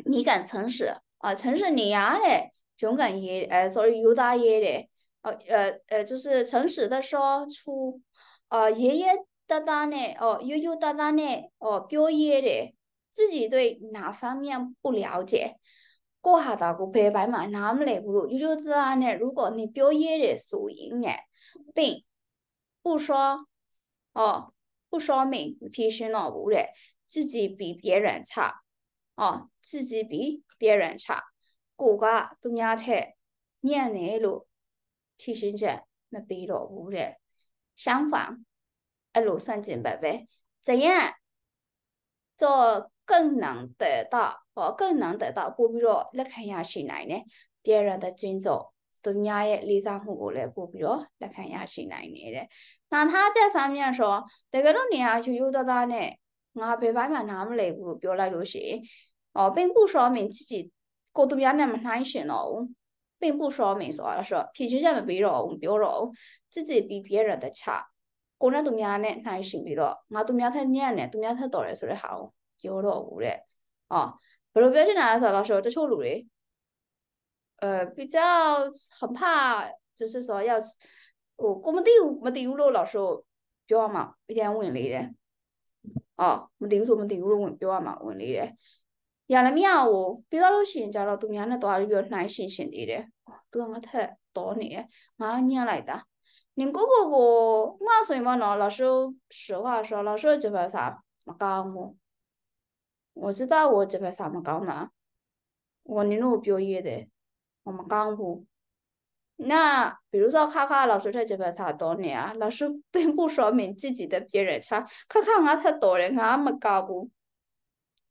你敢诚实啊，诚实你呀嘞，勇敢也呃，sorry，有大爷嘞，哦呃呃，就是诚实的说出，呃，爷爷哒哒呢，哦，悠悠哒哒呢，哦，表爷的，自己对哪方面不了解。ကိုဟာတာကိုဘယ်ပိုင်းမှာနားမလဲဘူးလို့悠悠自然的，如果你表演的输赢呢，并不说哦，不说明你平时脑无的，自己比别人差哦，自己比别人差，ကိုကသူများထက်ညံ့တယ်လို့ထင်ရှင်းချက်မပေးတော့ဘူးတဲ့相反အဲ့လိုဆန့်ကျင်ဘက်ပဲဇယံ做更能得到哦，更能得到ပို့ပြီးတော့လက်ခံရရှိနိုင်တယ်။别人的尊重သူများရဲ့လေးစားမှုကိုလည်းပို့ပြီးတော့လက်ခံရရှိနိုင်နေတယ်။那他这方面说，တကယ်လို့နေရာယူယူသားသားနဲ့ငါဘယ်ပိုင်းမှာနားမလည်ဘူးလို့ပြောလိုက်လို့ရှိရင်哦，并不说明自己ကိုသူများနဲ့မနှိုင်းယှဉ်တော့ဘူး။并不说明ဆိုတာဆိုဖြည့်ချချက်မပေးတော့ဘူးပြောတော့ဘူး။自己比别人的差ကိုနဲ့သူများနဲ့နှိုင်းယှဉ်ပြီးတော့ငါသူများထက်ညံ့တယ်သူများထက်တော်တယ်ဆိုတဲ့ဟာကိုပြောတော့ဘူးတဲ့။အော်ဘယ်လိုပြောချင်တာလဲဆိုတော့တချို့လူတွေ呃比较很怕就是说要ဟိုကိုမသိဘူးမသိဘူးလို့လောက်ဆိုပြောရမှာအရန်ဝင်လေးတယ်။အော်မသိဘူးဆိုမသိဘူးလို့ဝင်ပြောရမှာဝင်လေးတယ်။ရလမရကိုပြီးတော့လို့ရှိရင်ကြတော့သူများနဲ့သွားပြီးတော့နှိုင်းရှင်ရှင်သေးတယ်။သူကငါထက်တော်နေတယ်။ငါညံ့လိုက်တာ။နင်ကိုကိုကိုငါဆိုရင်မနော်လောက်ဆို说话说လောက်ဆိုဂျပန်စာမကောင်းဘူး我知道我这边怎么搞呢，我你那表演的，我们讲不。那比如说，看看老师在这边啥多呢啊？老师并不说明自己的别人差，看看我他多人俺没搞过，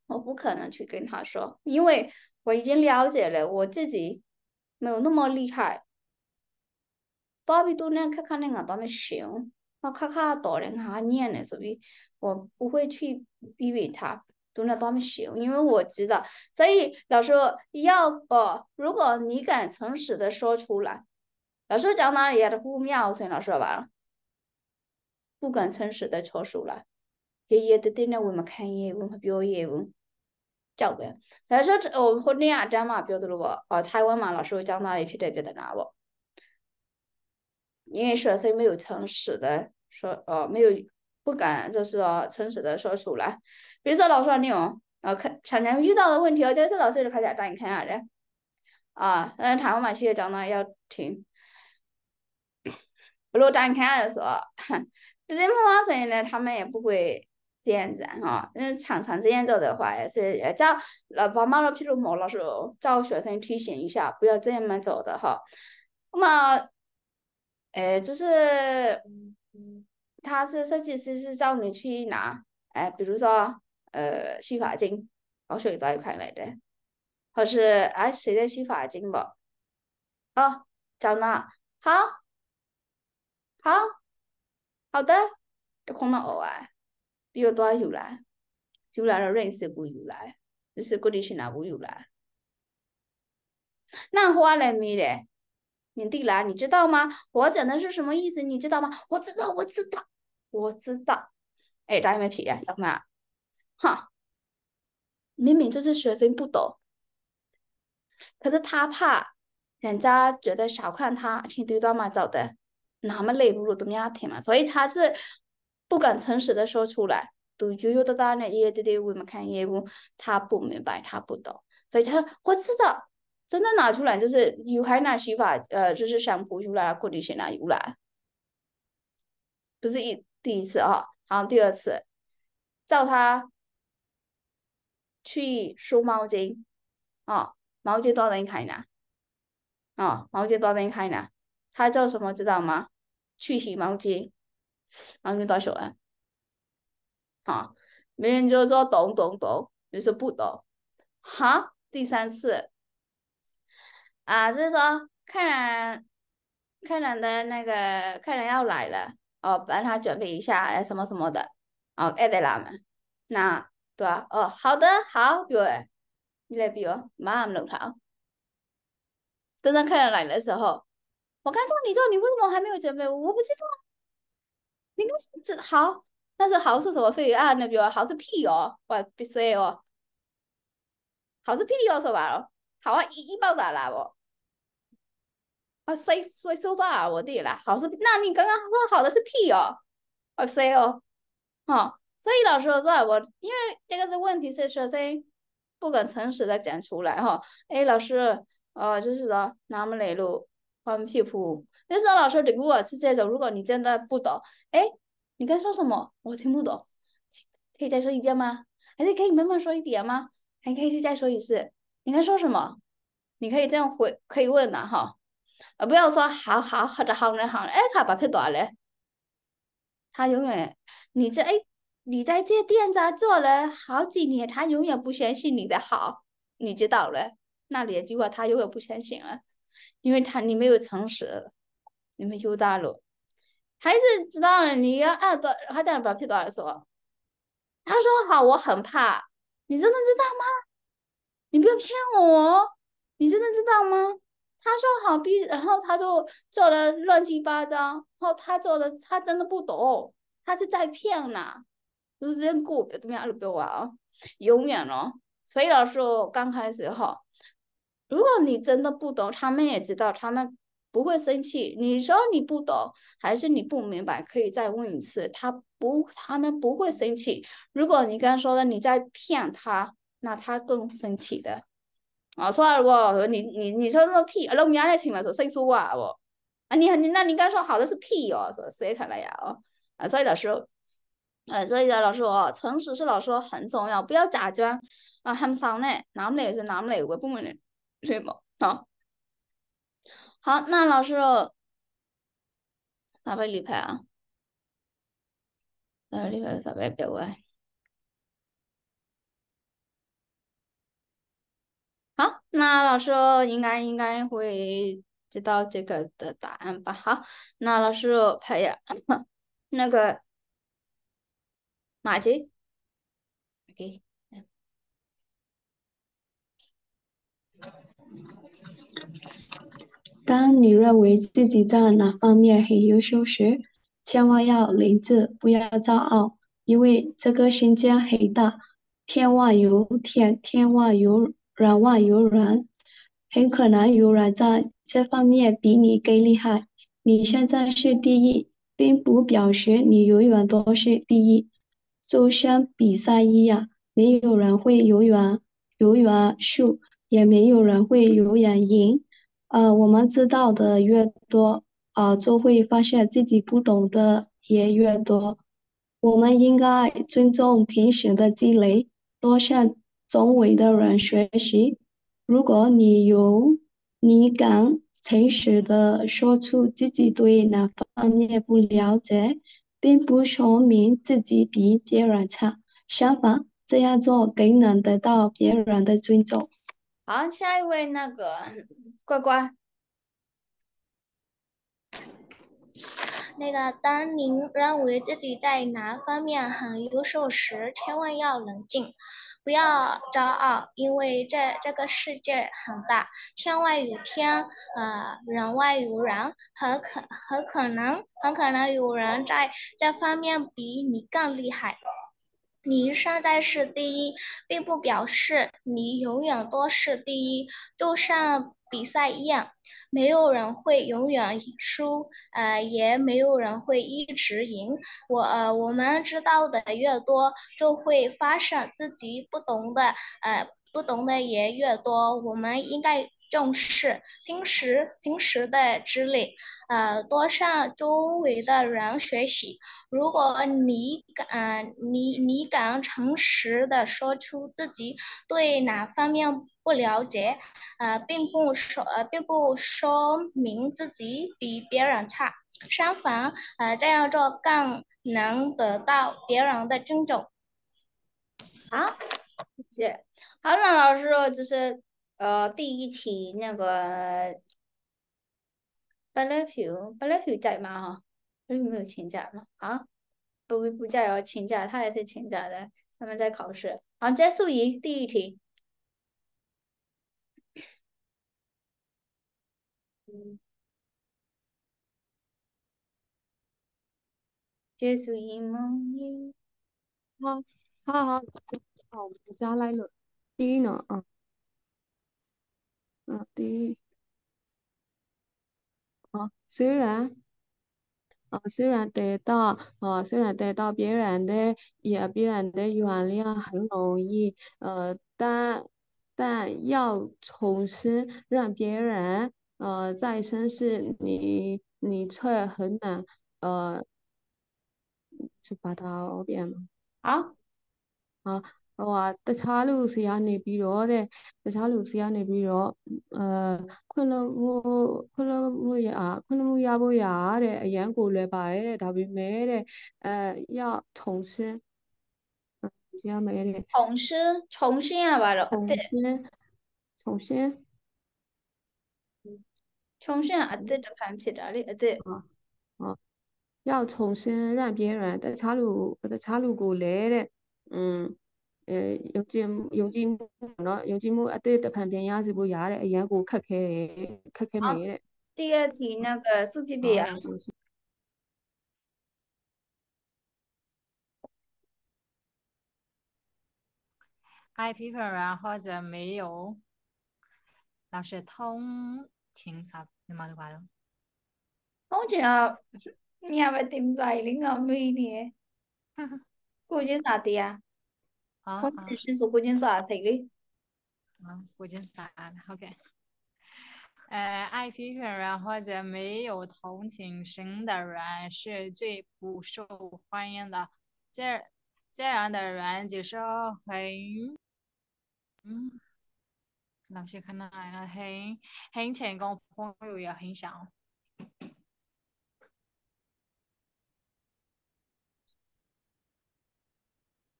我不可能去跟他说，因为我已经了解了我自己没有那么厉害。多比多呢，看看那俺多么行，我看看多人俺念呢，所以我不会去批评他。懂了多么行，因为我知道，所以老师，要不如果你敢诚实的说出来，老师讲哪里啊的胡妙以老师吧，不敢诚实的说出来，爷爷的对着我们看，一眼，我们表演文，教的，但是这哦和你啊讲嘛，表要了啵，哦台湾嘛老师讲哪里批的，不要哪了因为学生没有诚实的说哦没有。不敢，就是说诚实的说出来。比如说老师那种啊，常常遇到的问题哦，就是老师就开始长，你看啊，人啊，那他们学生讲大要听，不如家的说，就这么说呢，他们也不会这样子啊。那常常这样做的话，也是也叫爸爸妈妈了，譬如某老师找学生提醒一下，不要这样走的哈。那么，哎，就是。他是设计师，是叫你去拿，诶，比如说，呃，洗发精，我水在一开买的，或是诶，谁的洗发精不？哦，缴纳，好，好，好的，空了偶尔，比如多有来，有来了认识不有来，就是固体是哪不有来。那花了没嘞？你弟来，你知道吗？我讲的是什么意思？你知道吗？我知道，我知道。我知道，哎，找你没皮呀？怎么啦？哈，明明就是学生不懂，可是他怕人家觉得小看他，天追到马走的，那么累不如怎么样听嘛，所以他是不敢诚实的说出来。读悠悠的，大年夜滴滴，我们看业务，他不明白，他不懂，所以他我知道，真的拿出来就是有还那洗发，呃，就是想 h 出来，过滤先拿油来，不是一。第一次啊，然后第二次，叫他去收毛巾，啊，毛巾多少钱呢？啊，毛巾多少钱呢？他叫什么知道吗？去洗毛巾，毛巾多少啊？啊，别人就说懂懂懂，你说不懂，好，第三次，啊，就是说客人，客人的那个客人要来了。哦，帮他准备一下，什么什么的，哦，爱得他们，那对吧？哦，好的，好，比如，你来比如，妈妈弄他，等到客人来的时候，我看到你做，你为什么还没有准备？我不知道，你跟好，但是好是什么费啊？那比如好是屁哦，我不是哦，好是屁哦，说白了，好啊，一一百个来不？啊，say so f 说 r 我的啦，好是，那你刚刚说好的是屁哦，我 say 哦，哦，所以老师我说，我因为这个是问题是学生不敢诚实的讲出来哈。哎，老师，哦，就是说拿我们内路翻屁股，时候老师对我是这种。如果你真的不懂，哎，你该说什么？我听不懂，可以再说一遍吗？还是可以慢慢说一点吗？还可以是再说一次？你该说什么？你可以这样回，可以问呐，哈。啊，不要说好好或者好人好，哎，他把票夺了。他永远，你这哎，你在这店子做了好几年，他永远不相信你的好，你知道了？那两句话他永远不相信了，因为他你没有诚实，你没有大了，孩子知道了，你要按多，他这样把票夺了，说，他说好，我很怕，你真的知道吗？你不要骗我，你真的知道吗？他说好逼，然后他就做的乱七八糟，然后他做的他真的不懂，他是在骗呐，就是这样过不怎么样子不玩啊，永远哦。虽然说刚开始哈，如果你真的不懂，他们也知道，他们不会生气。你说你不懂还是你不明白，可以再问一次，他不他们不会生气。如果你刚说的你在骗他，那他更生气的。我说了不？你你你说那个屁，啊，我们亚嘞听了说说错话不？啊，你你那你刚说好的是屁哦，说谁错了呀哦。啊，所以老师，哎，所以老师哦，诚实是老师很重要，不要假装啊，很脏呢，哪里也是哪里我个不问明对吗？好，那老师，哪位举牌啊？呃，举牌三百别百。那老师应该应该会知道这个的答案吧？好，那老师一下。那个马姐，OK。当你认为自己在哪方面很优秀时，千万要理智，不要骄傲，因为这个世界很大，天外有天，天外有。软望游软，很可能柔软在这方面比你更厉害。你现在是第一，并不表示你永远都是第一。就像比赛一样，没有人会永远永远输，也没有人会永远赢。呃，我们知道的越多，呃，就会发现自己不懂的也越多。我们应该尊重平时的积累，多向。周围的人学习。如果你有，你敢诚实的说出自己对哪方面不了解，并不说明自己比别人差，相反，这样做更能得到别人的尊重。好，下一位那个乖乖，那个当您认为自己在哪方面很优秀时，千万要冷静。不要骄傲，因为这这个世界很大，天外有天，呃，人外有人，很可很可能，很可能有人在这方面比你更厉害。你现在是第一，并不表示你永远都是第一，就像。比赛一样，没有人会永远输，呃，也没有人会一直赢。我呃，我们知道的越多，就会发现自己不懂的，呃，不懂的也越多。我们应该。重视平时平时的积累，呃，多向周围的人学习。如果你敢，你你敢诚实的说出自己对哪方面不了解，呃，并不说，呃，并不说明自己比别人差。相反，呃，这样做更能得到别人的尊重。啊，谢谢。好，那老师就是。呃，第一题那个，布莱皮，布莱皮在吗？哈，他有没有请假吗？啊，不不加油请假，他也是请假的，他们在考试。好，结束一第一题。嗯，结束一梦一，好，好，好，好，我们加来喽，第一呢，啊。嗯，对。好，虽然，呃，虽然得到，啊，虽然得到别人的也别人的原谅很容易，呃，但但要重新让别人，呃，再生信你，你却很难，呃，就把它变好，好。ဟိုဟာတခြားလူဆီကနေပြီးတော့တဲ့တခြားလူဆီကနေပြီးတော့အဲခွင့်လို့ခွင့်လို့ရခွင့်လို့ရဖို့ရတဲ့အရန်ကိုလွယ်ပါတယ်တဲ့ဒါပေမဲ့တဲ့အဲ要重新ရမယ်တဲ့重新重新ရပါတော့重新重新重新အသစ်တစ်ဖန်ဖြစ်တာလေအသစ်ဟုတ်要重新让别人တခြားလူတခြားလူကိုလည်းတဲ့อืมအဲယုံကြည်ယုံကြည်မှုเนาะယုံကြည်မှုအတိတ်တဖန်ပြန်ရစေဖို့ရတဲ့အရန်ကိုခက်ခဲခက်ခဲမယ်တဲ့တည့်ရတီ那个素皮皮啊爱皮皮啊，或者没有，老师通勤啥，你妈都管了。通勤啊，你还没听在，你个没呢？估计啥的呀？好，好。古今三谁的？好，古今三，OK。呃，爱批评，人或者没有同情心的人是最不受欢迎的。这这样的人就是很，嗯，老师可能很很成功，朋友也很少。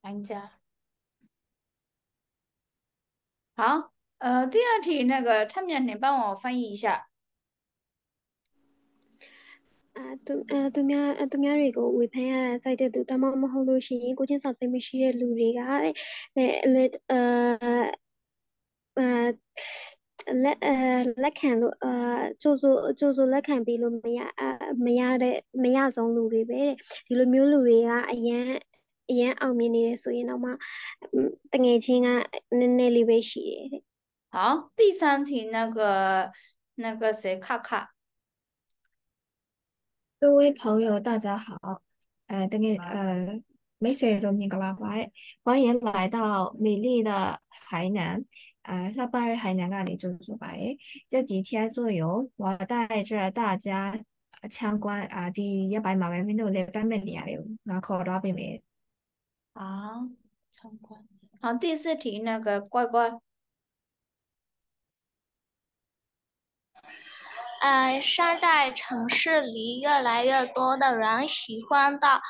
反家。好，呃，第二题那个他们能帮我翻译一下？အသူအသူများအသူများတွေကိုဝေဖန်ရစိုက်တဲ့သူတမမဟုတ်လို့ရှိရင်ကိုချင်းဆောင်စိတ်မရှိတဲ့လူတွေကတဲ့လက်အာလက်လက်ခံလို့အာကြိုးစိုးကြိုးစိုးလက်ခံပြီးလို့မရမရတဲ့မရဆုံးလူတွေပဲဒီလိုမျိုးလူတွေကအရန်演奥米尼，所以那么，嗯，天津啊，那里边是好，第三题那个那个谁，卡卡。各位朋友，大家好，呃，等个，呃，没事就你个了。叭，欢迎来到美丽的海南，呃，上班海南那里做做白，这几天左右，我带着大家参观啊，第一百马万分钟的百米里了，那考多美啊，参观好，第四题那个乖乖。呃，现在城市里越来越多的人喜欢到，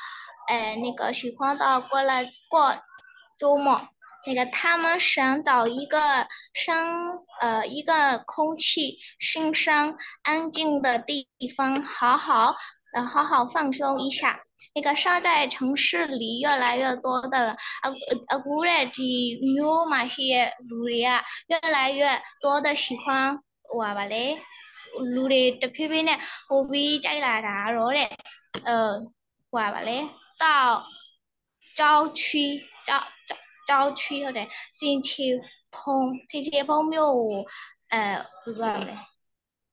呃，那个喜欢到过来过周末。那个他们想找一个山，呃，一个空气新生、安静的地方，好好，呃，好好放松一下。那个山寨城市里越来越多的了，啊啊古人的牛马是哪里啊？越来越多的喜欢娃娃嘞，哪里的偏偏呢？我比在那哪罗嘞？呃，娃娃嘞到郊区到到郊区好的，天气风天气没庙，呃，不管嘞，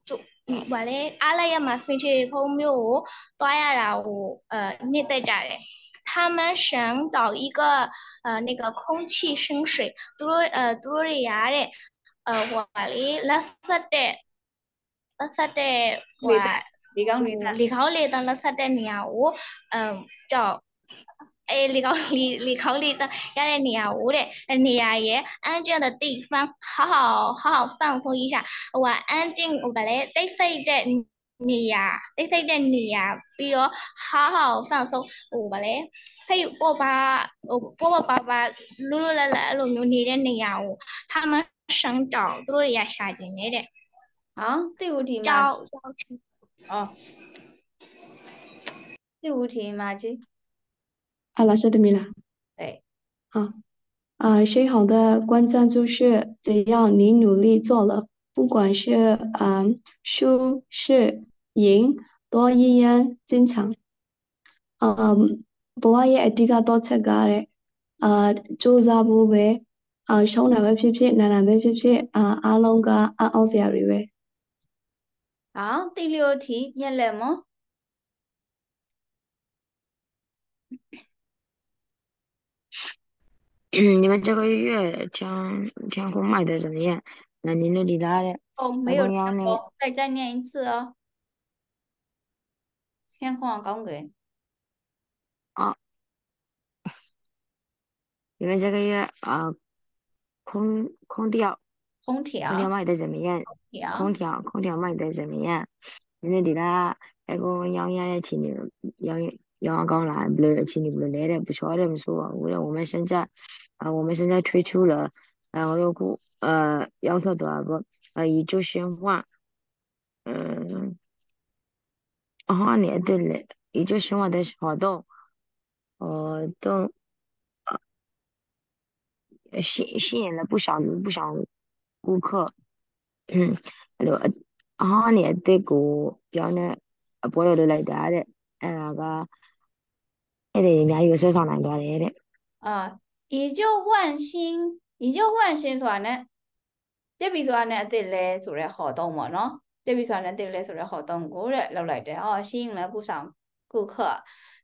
就。嗯，我嘞阿拉也买飞去，泡米糊，带下来我呃，你在家嘞？他们想搞一个呃，那个空气深水多呃多厉亚嘞？呃，我嘞拉萨的，拉萨的，我，你看你，你看你当拉萨的鸟，我嗯叫。အဲလေကောင်းလေကောင်းလေရတဲ့နေရာကိုတဲ့နေရာရဲ့အန်ကျန်တဲ့တိဖန်ဟောက်ဟောက်ပန့်ခွေးရဟိုကအန်တင်ဟိုကလည်းတိတ်ဖိတ်တဲ့နေရာတိတ်တိတ်တဲ့နေရာပြီးတော့ဟာဟာဖန်ဆုံးဟိုဗာလဲဖိတ်ပေါ်ပါဟိုပေါ်ပါပါပါလူလူလလအဲ့လိုမျိုးနေတဲ့နေရာကို他们想找သူတို့ရရှာခြင်းနဲ့တဲ့ဟောတိဝတီမှာကြောက်ကြောက်ချင်းအော်တိဝတီမှာကြီး阿拉晓得没啦？对。啊啊，学好的关键就是只要你努力做了，不管是嗯输是赢，都一样正常。嗯，ဘဝရဲ့အဓိကတော့ချက်ကတဲ့အာစူးစမ်းဖို့ပဲအာရှုံးတာပဲဖြစ်ဖြစ်နာတာပဲဖြစ်ဖြစ်အာအားလုံးကအအောင်စရာတွေပဲ။好，第六题，念了么？你们这个月天天空卖的怎么样？那你那里啦的？哦，没有天空。再再念一次哦，天空啊，讲个。啊，你们这个月啊，空空调空调空调卖的怎么样？空调空调卖的怎么样？你那里啦？那个养鸭的青牛养养鸭来，不有请你不来的，不错嘞，么说，为了我们现在。啊，我们现在推出了然后有顾呃，要做多少个啊？一句新话，嗯，啊，哈，你也对了，一九新话的活动，活动，呃，呃，吸吸引了不少不少顾客，嗯，那个啊，你也对个，比呢，啊，朋友都来加的，那个，现在已经有十三个了，来的，啊。以旧换新，以旧换新ဆိုတာ ਨੇ ပြည့်ပြီဆိုတာ ਨੇ အစ်စ်လဲဆိုတဲ့ဟော်တုံးပေါ့နော်ပြည့်ပြီဆိုတာ ਨੇ အစ်စ်လဲဆိုတဲ့ဟော်တုံးကိုတဲ့လောက်လိုက်တယ်ဟောရှင်းလဲခုဆောင်ခုခ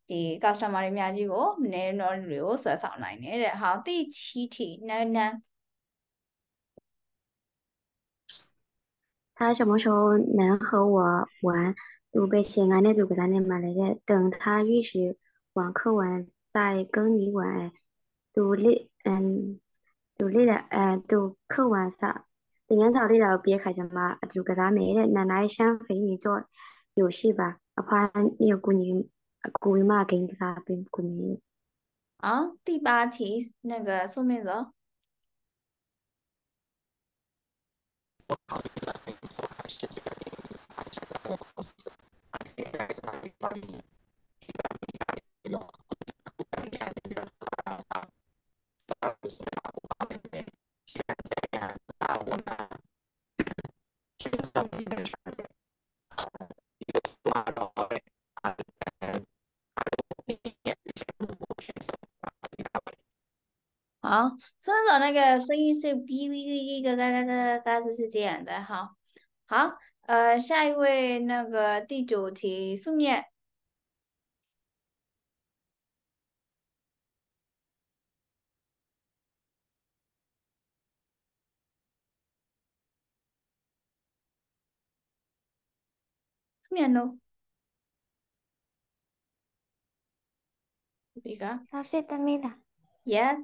ဒီ customer တွေအများကြီးကိုမနေတော့လူတွေကိုဆွဲဆောင်နိုင်တယ်တဲ့ဟောတိချီတီနန်းနန်း他什么时候能和我玩？如被亲爱的，如给咱俩买来的。等他允许玩课文，再跟你玩。独立，嗯，立的，呃，都客文上，等二章里了别开什么？就个他没的奶奶想陪你做游戏吧？怕你有姑娘，姑虑嘛？给你啥？变姑娘。啊，第八题那个宋明哲。好，孙总那个声音是哔哔哔哔咯咯咯咯，大致是这样的哈。好，呃，下一位那个第九题，宋念。方便的米了。Yes。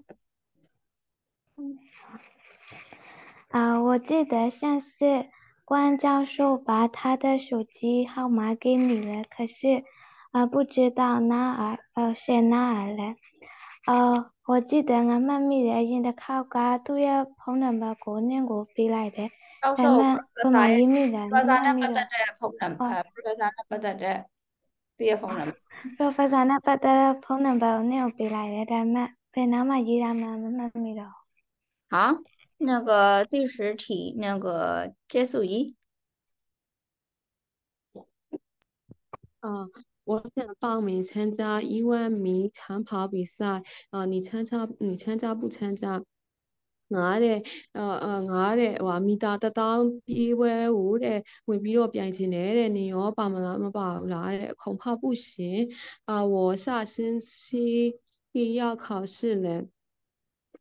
啊，我记得上次关教授把他的手机号码给你了，可是啊，不知道哪儿呃是哪儿了。呃，我记得俺们米的现在的考官都要跑两百过年过来的，俺们不买米的，俺们米的这跑两百，不买米的这。啊，p o e r 那来。那没那个第十题，那个结束仪。嗯，我想报名参加一万米长跑比赛。嗯，你参加？你参加不参加？我嘞，呃呃，我嘞话，明天、昨天、比如五嘞，我比较偏心嘞，你我爸妈们吧，我嘞恐怕不行，啊，我下星期又要考试嘞，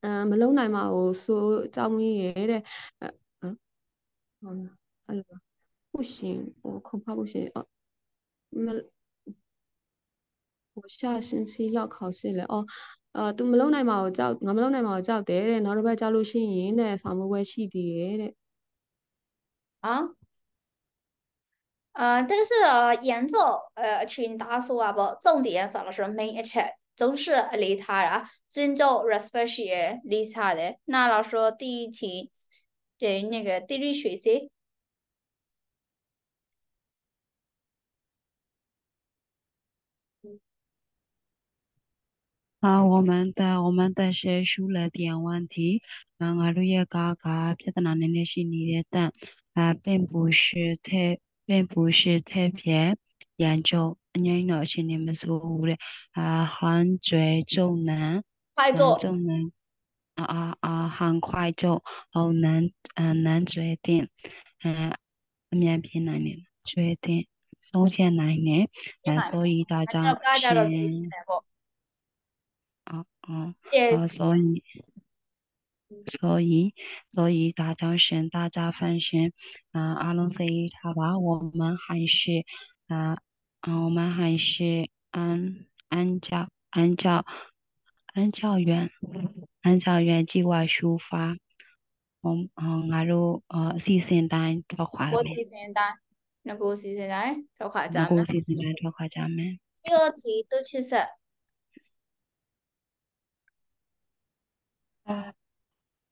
嗯，本来嘛，我说张明也嘞，呃嗯，嗯。嗯。不行，我恐怕不行，哦，那我下星期要考试嘞，哦。呃，没学们好，叫，我们同学们叫教，对的，那我们来交流一下呢，啥么的系题的。啊？啊，但是严照呃，请大数啊不，重的原则来说，每一题总是理他啊，尊重 r e s p e c t 理他的，那老师第一题，于那个地理学习，啊，我们的我们的是出了点问题，啊，我六月刚刚别的哪里的是你的蛋，啊，并不是太并不是特别严重，因为是你们所谓的啊，很最重难，快做重难，啊啊啊，很快就好难啊难决定，啊，面偏难的决定，松偏难的，啊，所以大家先。嗯，啊，所以，所以，所以大家先，大家放心，啊，阿龙书记他把我们还是，啊，啊，我们还是按按照按照按照原按照原计划出发，我，嗯，阿鲁，呃，四圣单，多快？我四千单，那过四圣单，多夸张没？我四圣丹多款张没？第二题都确实。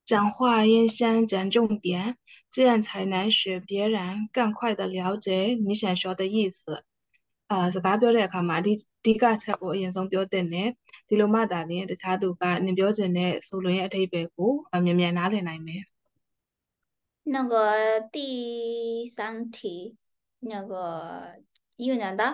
讲话也先讲重点，这样才能使别人更快的了解你想说的意思。呃，是达标来看嘛，第第个才过，也从标等呢，第六嘛，达呢，的长度，把你标准呢，速轮也特别百啊，明明哪里来里。那个第三题，那个有难度。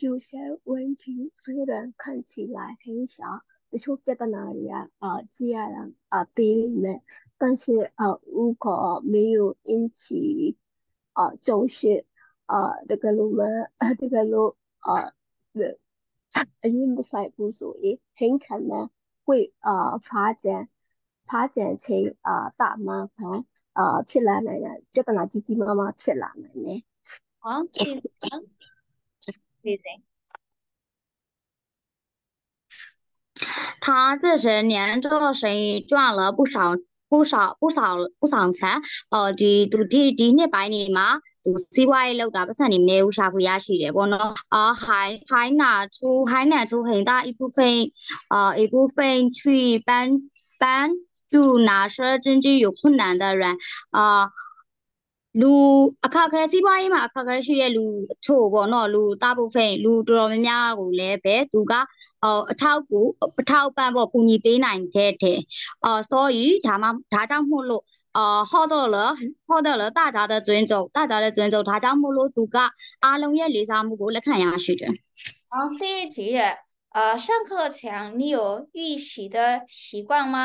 有些问题虽然看起来很小，而且在哪里啊，低啊，对，面，但是啊，如果没有引起啊，就是啊，这个路啊，这个路啊，嗯，嗯，音不帅不足以，很可能会啊，发展，发展成啊，大麻烦啊，铁奶奶呀，这个那唧唧妈妈，铁奶呢？啊，铁。他这些年做生意赚了不少不少不少不少钱，呃，就第第你把年嘛，都意外留打不是你们的五下回也去的，我呢，啊，还还拿出还拿出很大一部分，啊，一部分去帮帮就拿些真正有困难的人，啊。လူအခက်ခဲစီးပွားရေးမှာအခက်ခဲရှိတဲ့လူအချို့ပေါ့နော်လူတာဖို့ဖိန်လူတော်တော်များများကိုလည်းပဲသူကအော်အထောက်ကူအထောက်ပံ့ပေါ့ကူညီပေးနိုင်ခဲ့တယ်အော် sorry ဒါမှဒါကြောင့်မို့လို့အာဟောတော့လားဟောတော့လားတာကြတဲ့ကျွင်းကျုပ်တာကြတဲ့ကျွင်းကျုပ်ဒါကြောင့်မို့လို့သူကအားလုံးရဲ့လေးစားမှုကိုလက်ခံရရှိတယ်။အော်ဆေးကြီးရဲ့呃，上课前你有预习的习惯吗？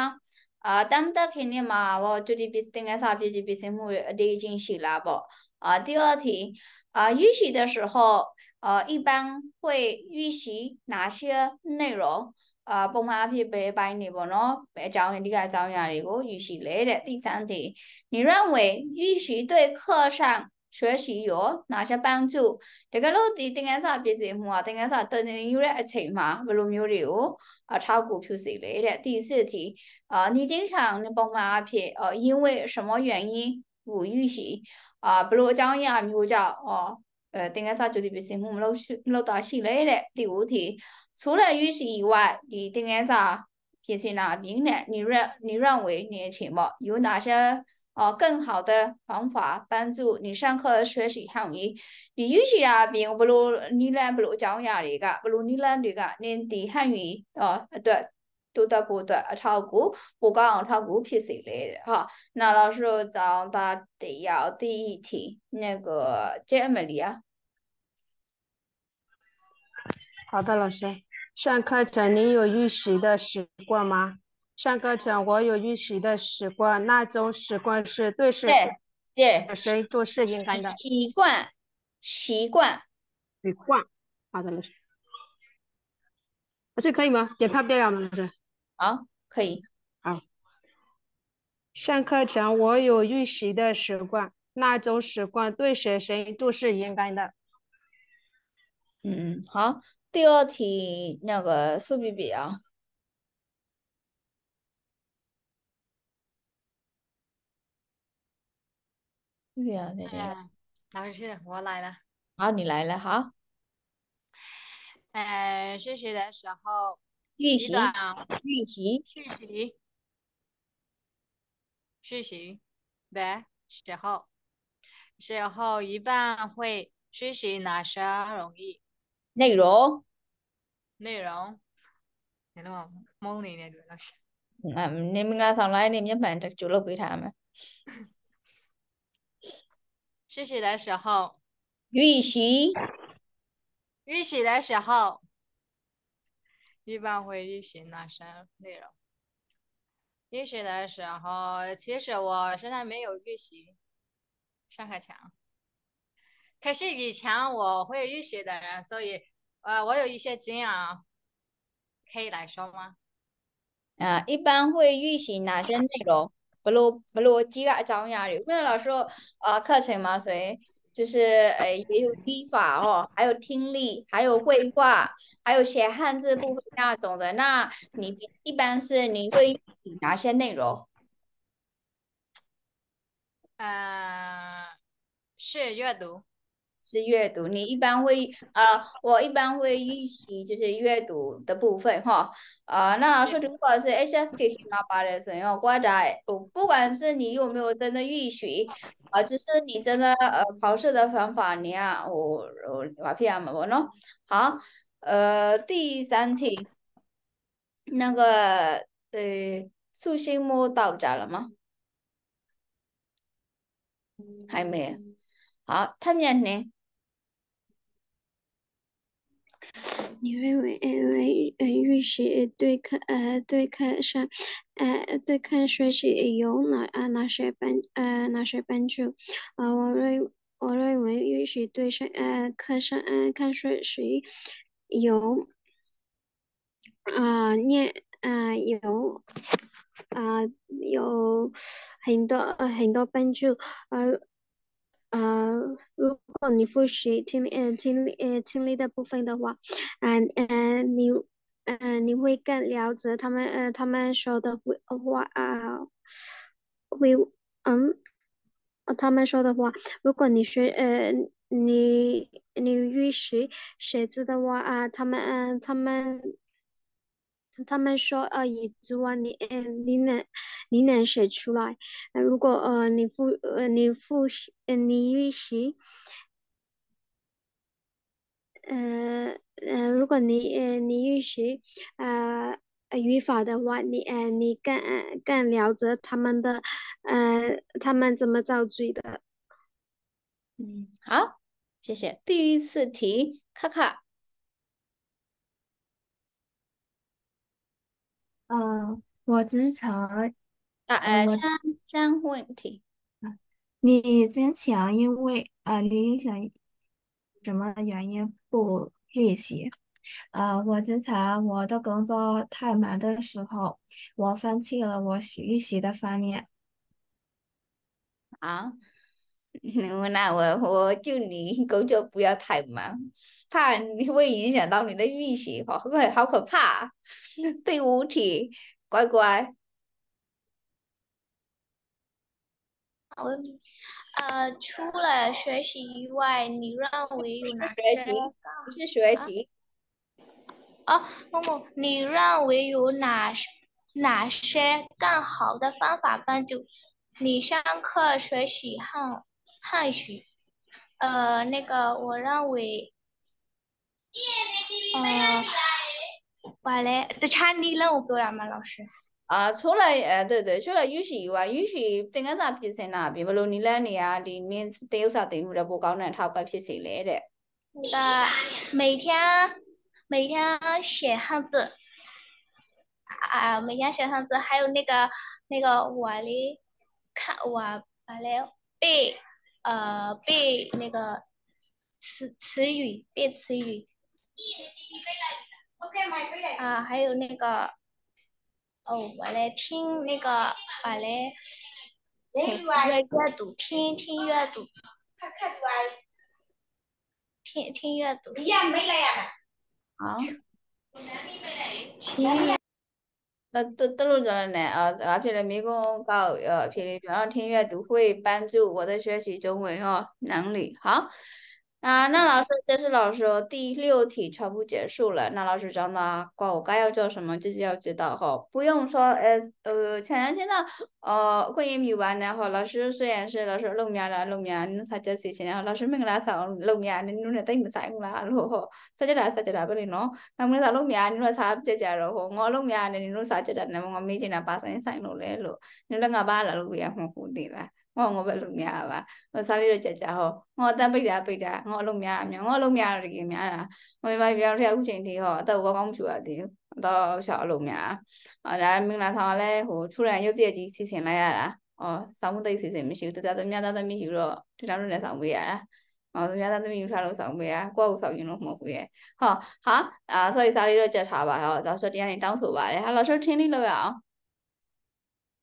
အာတမ်တက်ဖင်နဲ့မှာပေါ့ကျူတီပစ်တင်ကစားပြည့်ပြည့်စင်မှုအတေးချင်းရှိလားပေါ့အာ第二题啊预习的时候呃一般会预习哪些内容အာပုံမှန်အဖြစ်ပဲအပိုင်းနေပေါ့နော်အကြောင်းအဓိကအကြောင်းအရာတွေကို预习လဲတဲ့第三题你认为预习对课上ရွှဲရှိရောနာဂျပန်ကျုတကယ်လို့ဒီသင်ခန်းစာပြည့်စုံမှုကသင်ခန်းစာတည်နေယူတဲ့အချိန်မှာဘယ်လိုမျိုးတွေကိုအထောက်အကူပြုစေလဲတဲ့ဒီစစ်တီအာ你经常ပုံမှန်အဖြစ်呃因为什么原因ကို预习啊ဘယ်လိုအကြောင်းအရာမျိုးကြောင့်哦呃，顶个啥就得变成我们老师老大系列的第五题。除了语习以外，你顶个啥变成哪边呢？你认你认为你的题目有哪些哦，更好的方法帮助你上课学习汉语。你有些啊，比我不如你来不如姜亚的噶，不如你来对个，你的汉语哦，对，读在不断超过，不讲超过皮赛类的哈。那老师，咱答第要第一题，那个杰么里啊。好的，老师。上课前你有预习的习惯吗？上课前我有预习的习惯，那种习惯是对对谁都是应该的。习惯，习惯，习惯。好的，老师，老师可以吗？点拍不要吗，老师？好，可以。好，上课前我有预习的习惯，那种习惯对谁谁都是应该的。嗯，好。第二题那个苏比比啊。对呀，那边老师，我来了。好，你来了好。哎，学习的时候，预习、预习、预习、预习，呗，时候，时候一般会学习哪些容易？内容？内容？你那么猛，你那东西。嗯，你们家上来，你们有没有在记录笔谈啊？休习的时候，预习，预习的时候一般会预习哪些内容？预习的时候，其实我现在没有预习，上课前，可是以前我会预习的人，所以，呃，我有一些经验，可以来说吗？啊，一般会预习哪些内容？不落不落几个种样的，因为老师呃，课程嘛，所以就是，呃，也有语法哦，还有听力，还有绘画，还有写汉字部分那种的。那你一般是你会哪些内容？呃，是阅读。是阅读，你一般会呃，我一般会预习就是阅读的部分哈，呃，那老师如果是 HSK 那八八的怎样？或者我不管是你有没有真的预习啊，就是你真的呃考试的方法，你啊，我我我骗啊么我弄好呃第三题那个呃素心么？到家了吗？还没。好，他们呢？你认为为呃，呃，学习对课呃，对课上呃，对课学习有哪啊哪些班呃哪些帮助？啊，我认我认为学习对上呃课上呃课学习有啊念啊有啊有很多很多帮助啊。呃，如果你复习听力、呃听力、呃听力的部分的话，嗯、呃，你，呃，你会更了解他们，呃，他们说的话啊，会，嗯，他们说的话，如果你学，呃，你你预习写字的话啊，他们，呃，他们。他们说，呃，一句话你，嗯，你能，你能写出来？呃，如果呃，你复，呃，你复习，呃，你预习，呃，呃，如果你，呃，你预习，呃，语法的话，你，呃，你更，更了解他们的，呃，他们怎么造句的？嗯，好，谢谢。第一次题，卡卡。嗯，我之前，啊，我问问题。你之前因为啊，你想什么原因不预习？啊，我之前我的工作太忙的时候，我放弃了我预习的方面。啊？那我，我就你工作不要太忙，怕你会影响到你的运气，好可好可怕。第五题，乖乖。我，呃，除了学习以外，你认为有哪？学习不是学习。哦，某某，你认为有哪哪些更好的方法帮助你上课学习后？汉语，呃，那个我认为，呃，完了，这差你让我表达吗，老师？အာချိုးလိုက်အဲတဲ့တဲ့ချိုးလိုက်ယူရှိကယူရှိသင်္ကန်းစာဖြစ်စင်တာပြင်ဘလို့နီလန်းနေရဒီနင်းတေဥ္စာတင်မှုတဲ့ပိုကောင်းတဲ့အထောက်ပံ့ဖြစ်စီလေတဲ့ဒါ每天每天写汉字啊每天写汉字还有那个那个我嘞看我完了背呃，背那个词词语，背词语。啊，还有那个，哦，我来听那个，我来听阅阅读，听听阅读，听听阅读。你也好。听。那都都是着样的呢？啊，阿片的民工搞呃，片的，比方听阅都会帮助我的学习中文哦，能力好。啊，那老师就是老师第六题全部结束了。那老师讲的瓜我该要做什么，自己要知道哈，不用说呃呃，前两天呢，呃，关于米玩然后老师虽然是老师露面了露面，你啥叫事情然后老师没跟他上露面，你弄得等于啥用啦？然后啥叫啦啥叫啦不哩喏，那没啥露面，你弄啥接接然后我露面，你弄啥接接那我没见他把啥人上路来路，你弄个把那路也很糊的啦。ငေါ့ငေါ့ပဲအလုပ်များပါဟောစားလေးတော့ကြကြဟောငေါ့အသက်ပိတ်တာပိတ်တာငေါ့အလုပ်များ အများငေါ့အလုပ်များတော့တကယ်များတာဟောဘာပြောင်းထက်အခုချိန်ထိဟောအသက်ကောင်းကောင်းမချူရသေးဘူးတော့ရှောက်အလုပ်များဟောဒါမင်္ဂလာဆောင်လည်းဟိုထူရန်ရုပ်တရက်ကြီးစီစဉ်လိုက်ရတာဟောဆောင်းမသိစီစဉ်မရှိဘူးတခြားသမီးသားသမီးယူတော့ဒီလောက်နဲ့ဆောင်ပေးရတာဟောသူများသားသမီးယူထားလို့ဆောင်ပေးရကိုယ့်ကိုဆောင်ရင်လို့မဟုတ်ဘူးရဲ့ဟောဟာအာဆိုရီစားလေးတော့ကြက်ထားပါဟောဒါဆိုတရားရင်တောင်းဆိုပါတယ်ဟာလာရှုထင်းလေးလောက်ရအောင်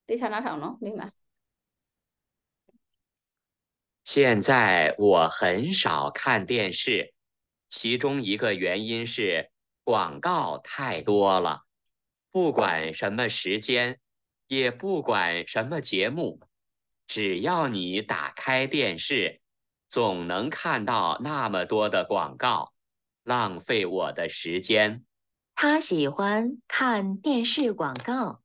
တေချာနာထောင်နော်မိမ现在我很少看电视，其中一个原因是广告太多了。不管什么时间，也不管什么节目，只要你打开电视，总能看到那么多的广告，浪费我的时间。他喜欢看电视广告。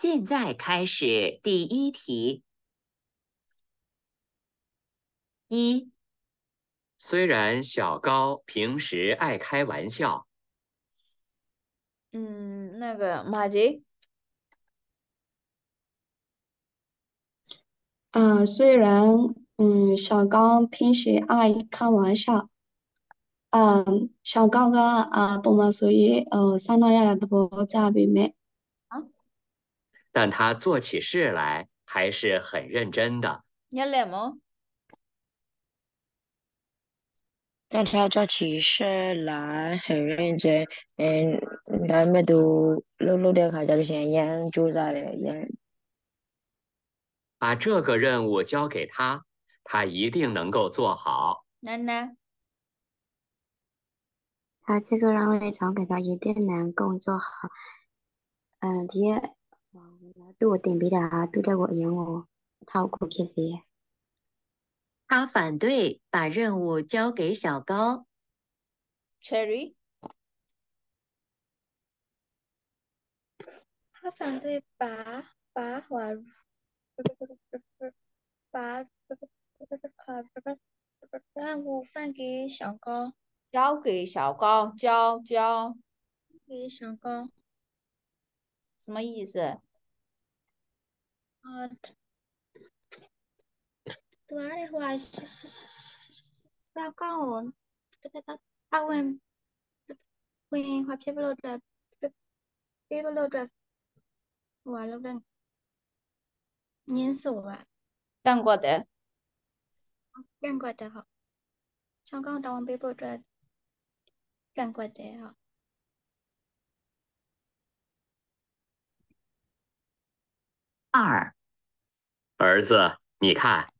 现在开始第一题。一，虽然小高平时爱开玩笑。嗯，那个马吉。啊，虽然嗯，小高平时爱开玩笑。嗯，小高哥啊，不嘛，所以呃，上那样的不咋买卖。但他做起事来还是很认真的。你吗？但他做起事来很认真。嗯，他都先把这个任务交给他，他一定能够做好。奶奶，他这个任务交给他，一定能够做好。嗯，爹。对我点别的啊，都在我眼我淘过些些。他反对把任务交给小高。Cherry，他反对把把把把把把把把把把把把把把把交把把把把把把把哦，对啊，对啊，烧烤哦，对对对，澳门，澳门华侨菠萝鸡，菠萝鸡，哇，榴莲，是树啊，难怪的，难怪的好，香港的菠萝鸡，难怪的好。二儿子，你看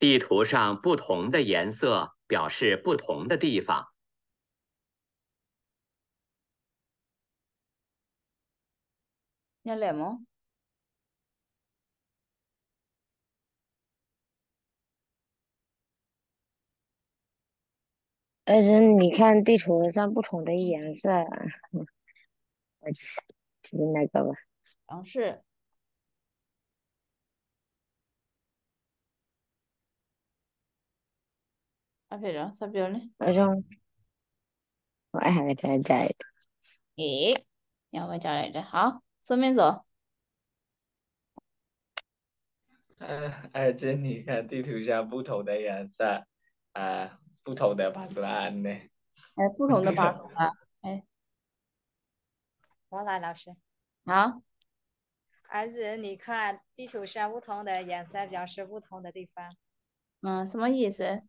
地图上不同的颜色表示不同的地方，你来吗？儿子，你看地图上不同的颜色，我去，那个吧，嗯，是。阿不着，啥不着呢？我想，我还没听你讲。诶，要我讲来着，好，说明说。嗯，儿子，你看地图上不同的颜色，啊，不同的地方呢？哎，不同的地方，哎。王来，老师，啊，儿子，你看地图上不同的颜色表示不同的地方。嗯，什么意思？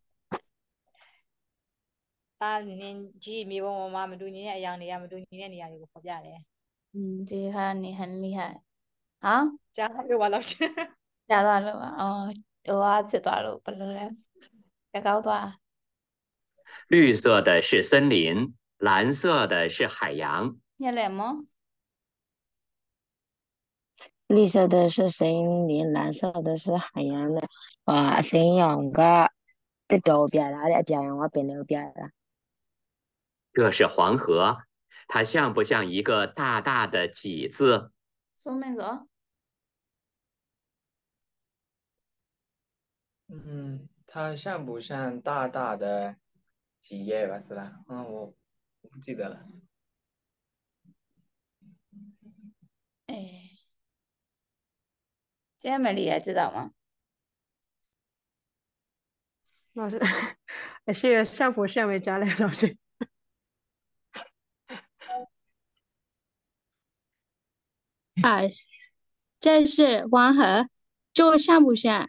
သားနင်းကြီးမိဘမမမတူညီတဲ့အရာတွေကမတူညီတဲ့နေရာတွေကိုဖော်ပြတယ်။อืมဒီဟာနေဟန်လီဟာဟမ်ကြားလို့ပါလို့ရှင်။ကြားသွားလို့အော်ဟိုဟာဖြစ်သွားလို့ဘယ်လိုလဲ။ကောက်သွား။绿色的是森林，蓝色的是海洋。ညလည်းမော绿色的是森林，蓝色的是海洋的。哇，森林个，这周边啦，这边我边那边啦。这是黄河，它像不像一个大大的几字？说没说？嗯，它像不像大大的几页吧？是吧？嗯，我我不记得了。哎，这么厉害，知道吗？老师，谢 是上福上位家来，老师。啊，这是黄河，就像不像？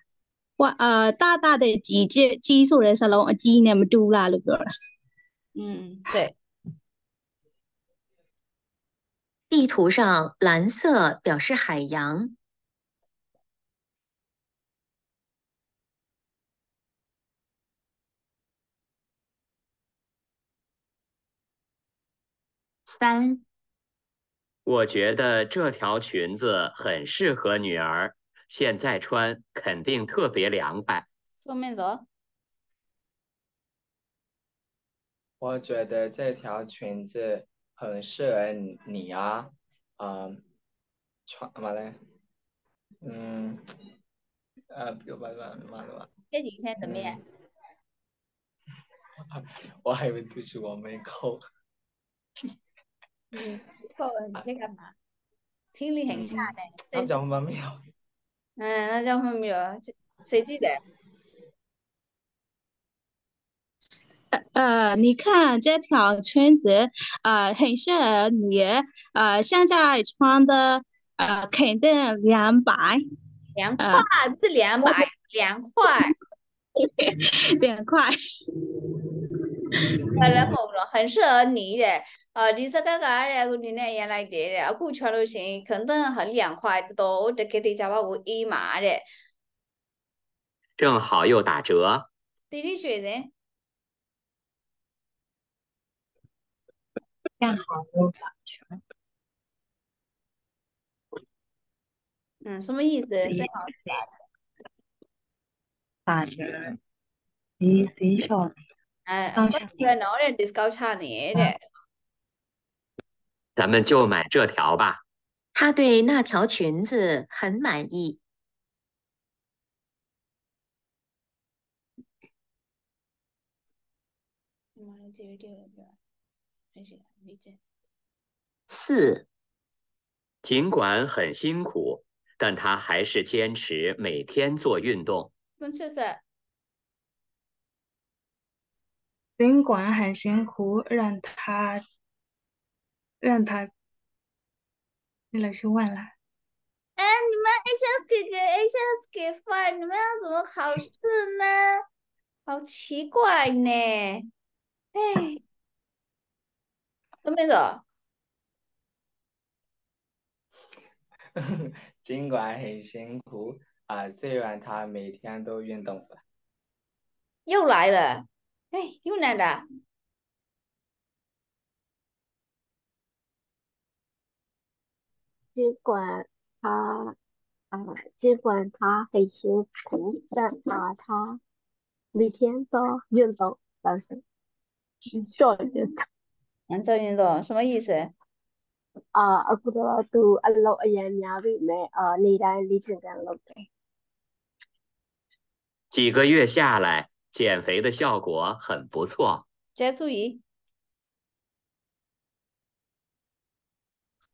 我呃，大大的几只几几座山了，今年没多啦那个。嗯，对。地图上蓝色表示海洋。三。我觉得这条裙子很适合女儿，现在穿肯定特别凉快。后面走。我觉得这条裙子很适合你啊，啊，穿嘛嘞？嗯，啊，别玩了，妈的吧。这几天怎么样？我还以为吐是我没口。嗯，哥，你在干嘛？听力很差的。那叫什么没有？嗯，那叫什么没有谁记得？呃你看这条裙子啊，很适合你啊，现在穿的呃，肯定凉白凉快，是凉白凉快，凉快。很适合你的呃你是干啥的你那原来给的顾全都行肯定很凉快的我得给你加把我一码的正好又打折滴滴学呢正好我打折嗯什么意思正好是打折打折你谁说哎，我这个老人是搞差你的。咱们就买这条吧。他对那条裙子很满意。四。尽管很辛苦，但他还是坚持每天做运动。正尽管很辛苦，让他，让他，你老去玩了。哎，你们一下子给，一下子给饭，你们要怎么考试呢？好奇怪呢。哎，怎么走？尽管很辛苦啊，虽然他每天都运动又来了。哎，又来了。尽管他啊，尽管他很辛苦，但啊，他每天都运动，但是少点。能做运动什么意思？啊，我主要都按照一年年为买啊，你来你千元了呗。几个月下来。减肥的效果很不错。结束怡，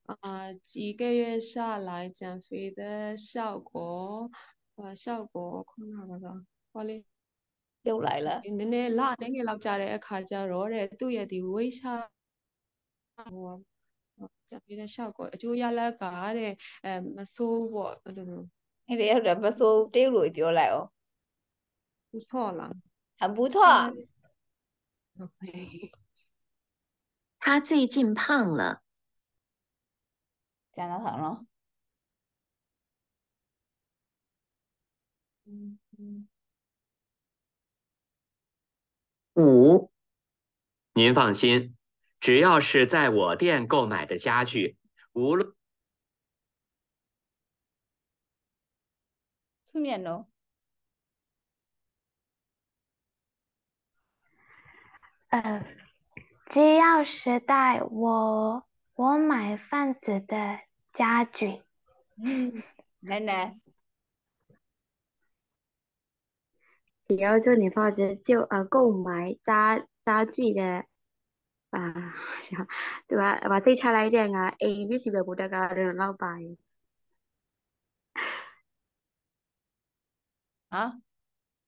啊，几个月下来减肥的效果，呃，效果了吧？嘞，又来了。老家肉都减肥的效果，就要来看的，嗯，什瘦过？对。那个要怎么瘦肌肉比较来哦？不错了。很不错。他最近胖了，嗯嗯。五，您放心，只要是在我店购买的家具，无论。四年咯。呃，机要时代，我我买房子的家具，嗯，奶，只要叫做你房子就呃购买家家具的啊，对吧？我是才来点啊诶，你是不不得搞的老板，啊，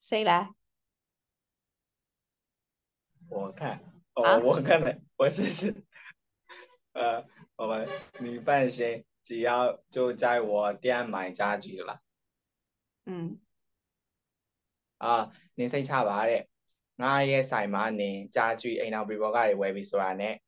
谁来？我看，我我看了，我只是，呃，我们你放心，只要就在我店买家具了。嗯。啊，你先查吧的，我也晒嘛，你家具也那不不盖 v 未必十呢。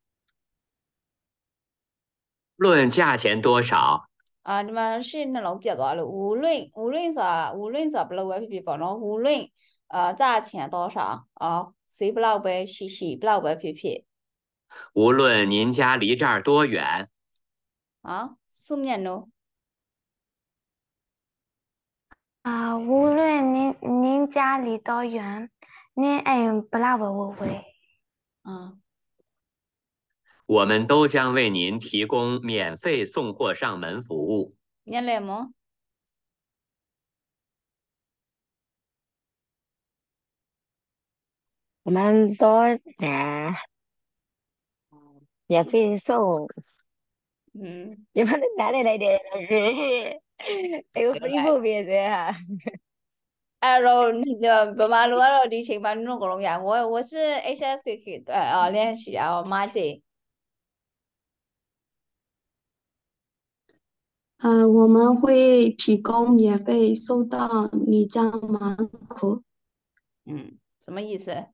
论价钱多少？啊，你们是那老几啊？无论无论说无论说不老 VIP 不老，无论呃价钱多少啊。谁不老呗？嘻嘻，不老呗，皮皮。无论您家离这儿多远。啊，四面喽。啊，无论您您家离多远，您爱不老呗，我会。嗯。我们都将为您提供免费送货上门服务。你来吗？我们都呀，免费送，嗯，你们正哪来来点，哎呦，你别别骂了，你请把弄个龙岩，我我是 H S 对哦，练习啊，马姐。呃，我们会提供，免费送到你家门口。嗯，什么意思？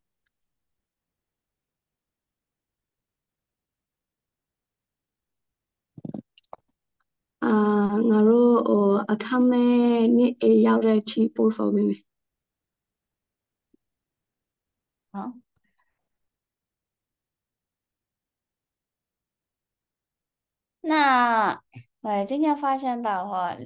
啊，那罗哦，阿卡美，你也要来吃菠萝蜜没？那我今天发现的话。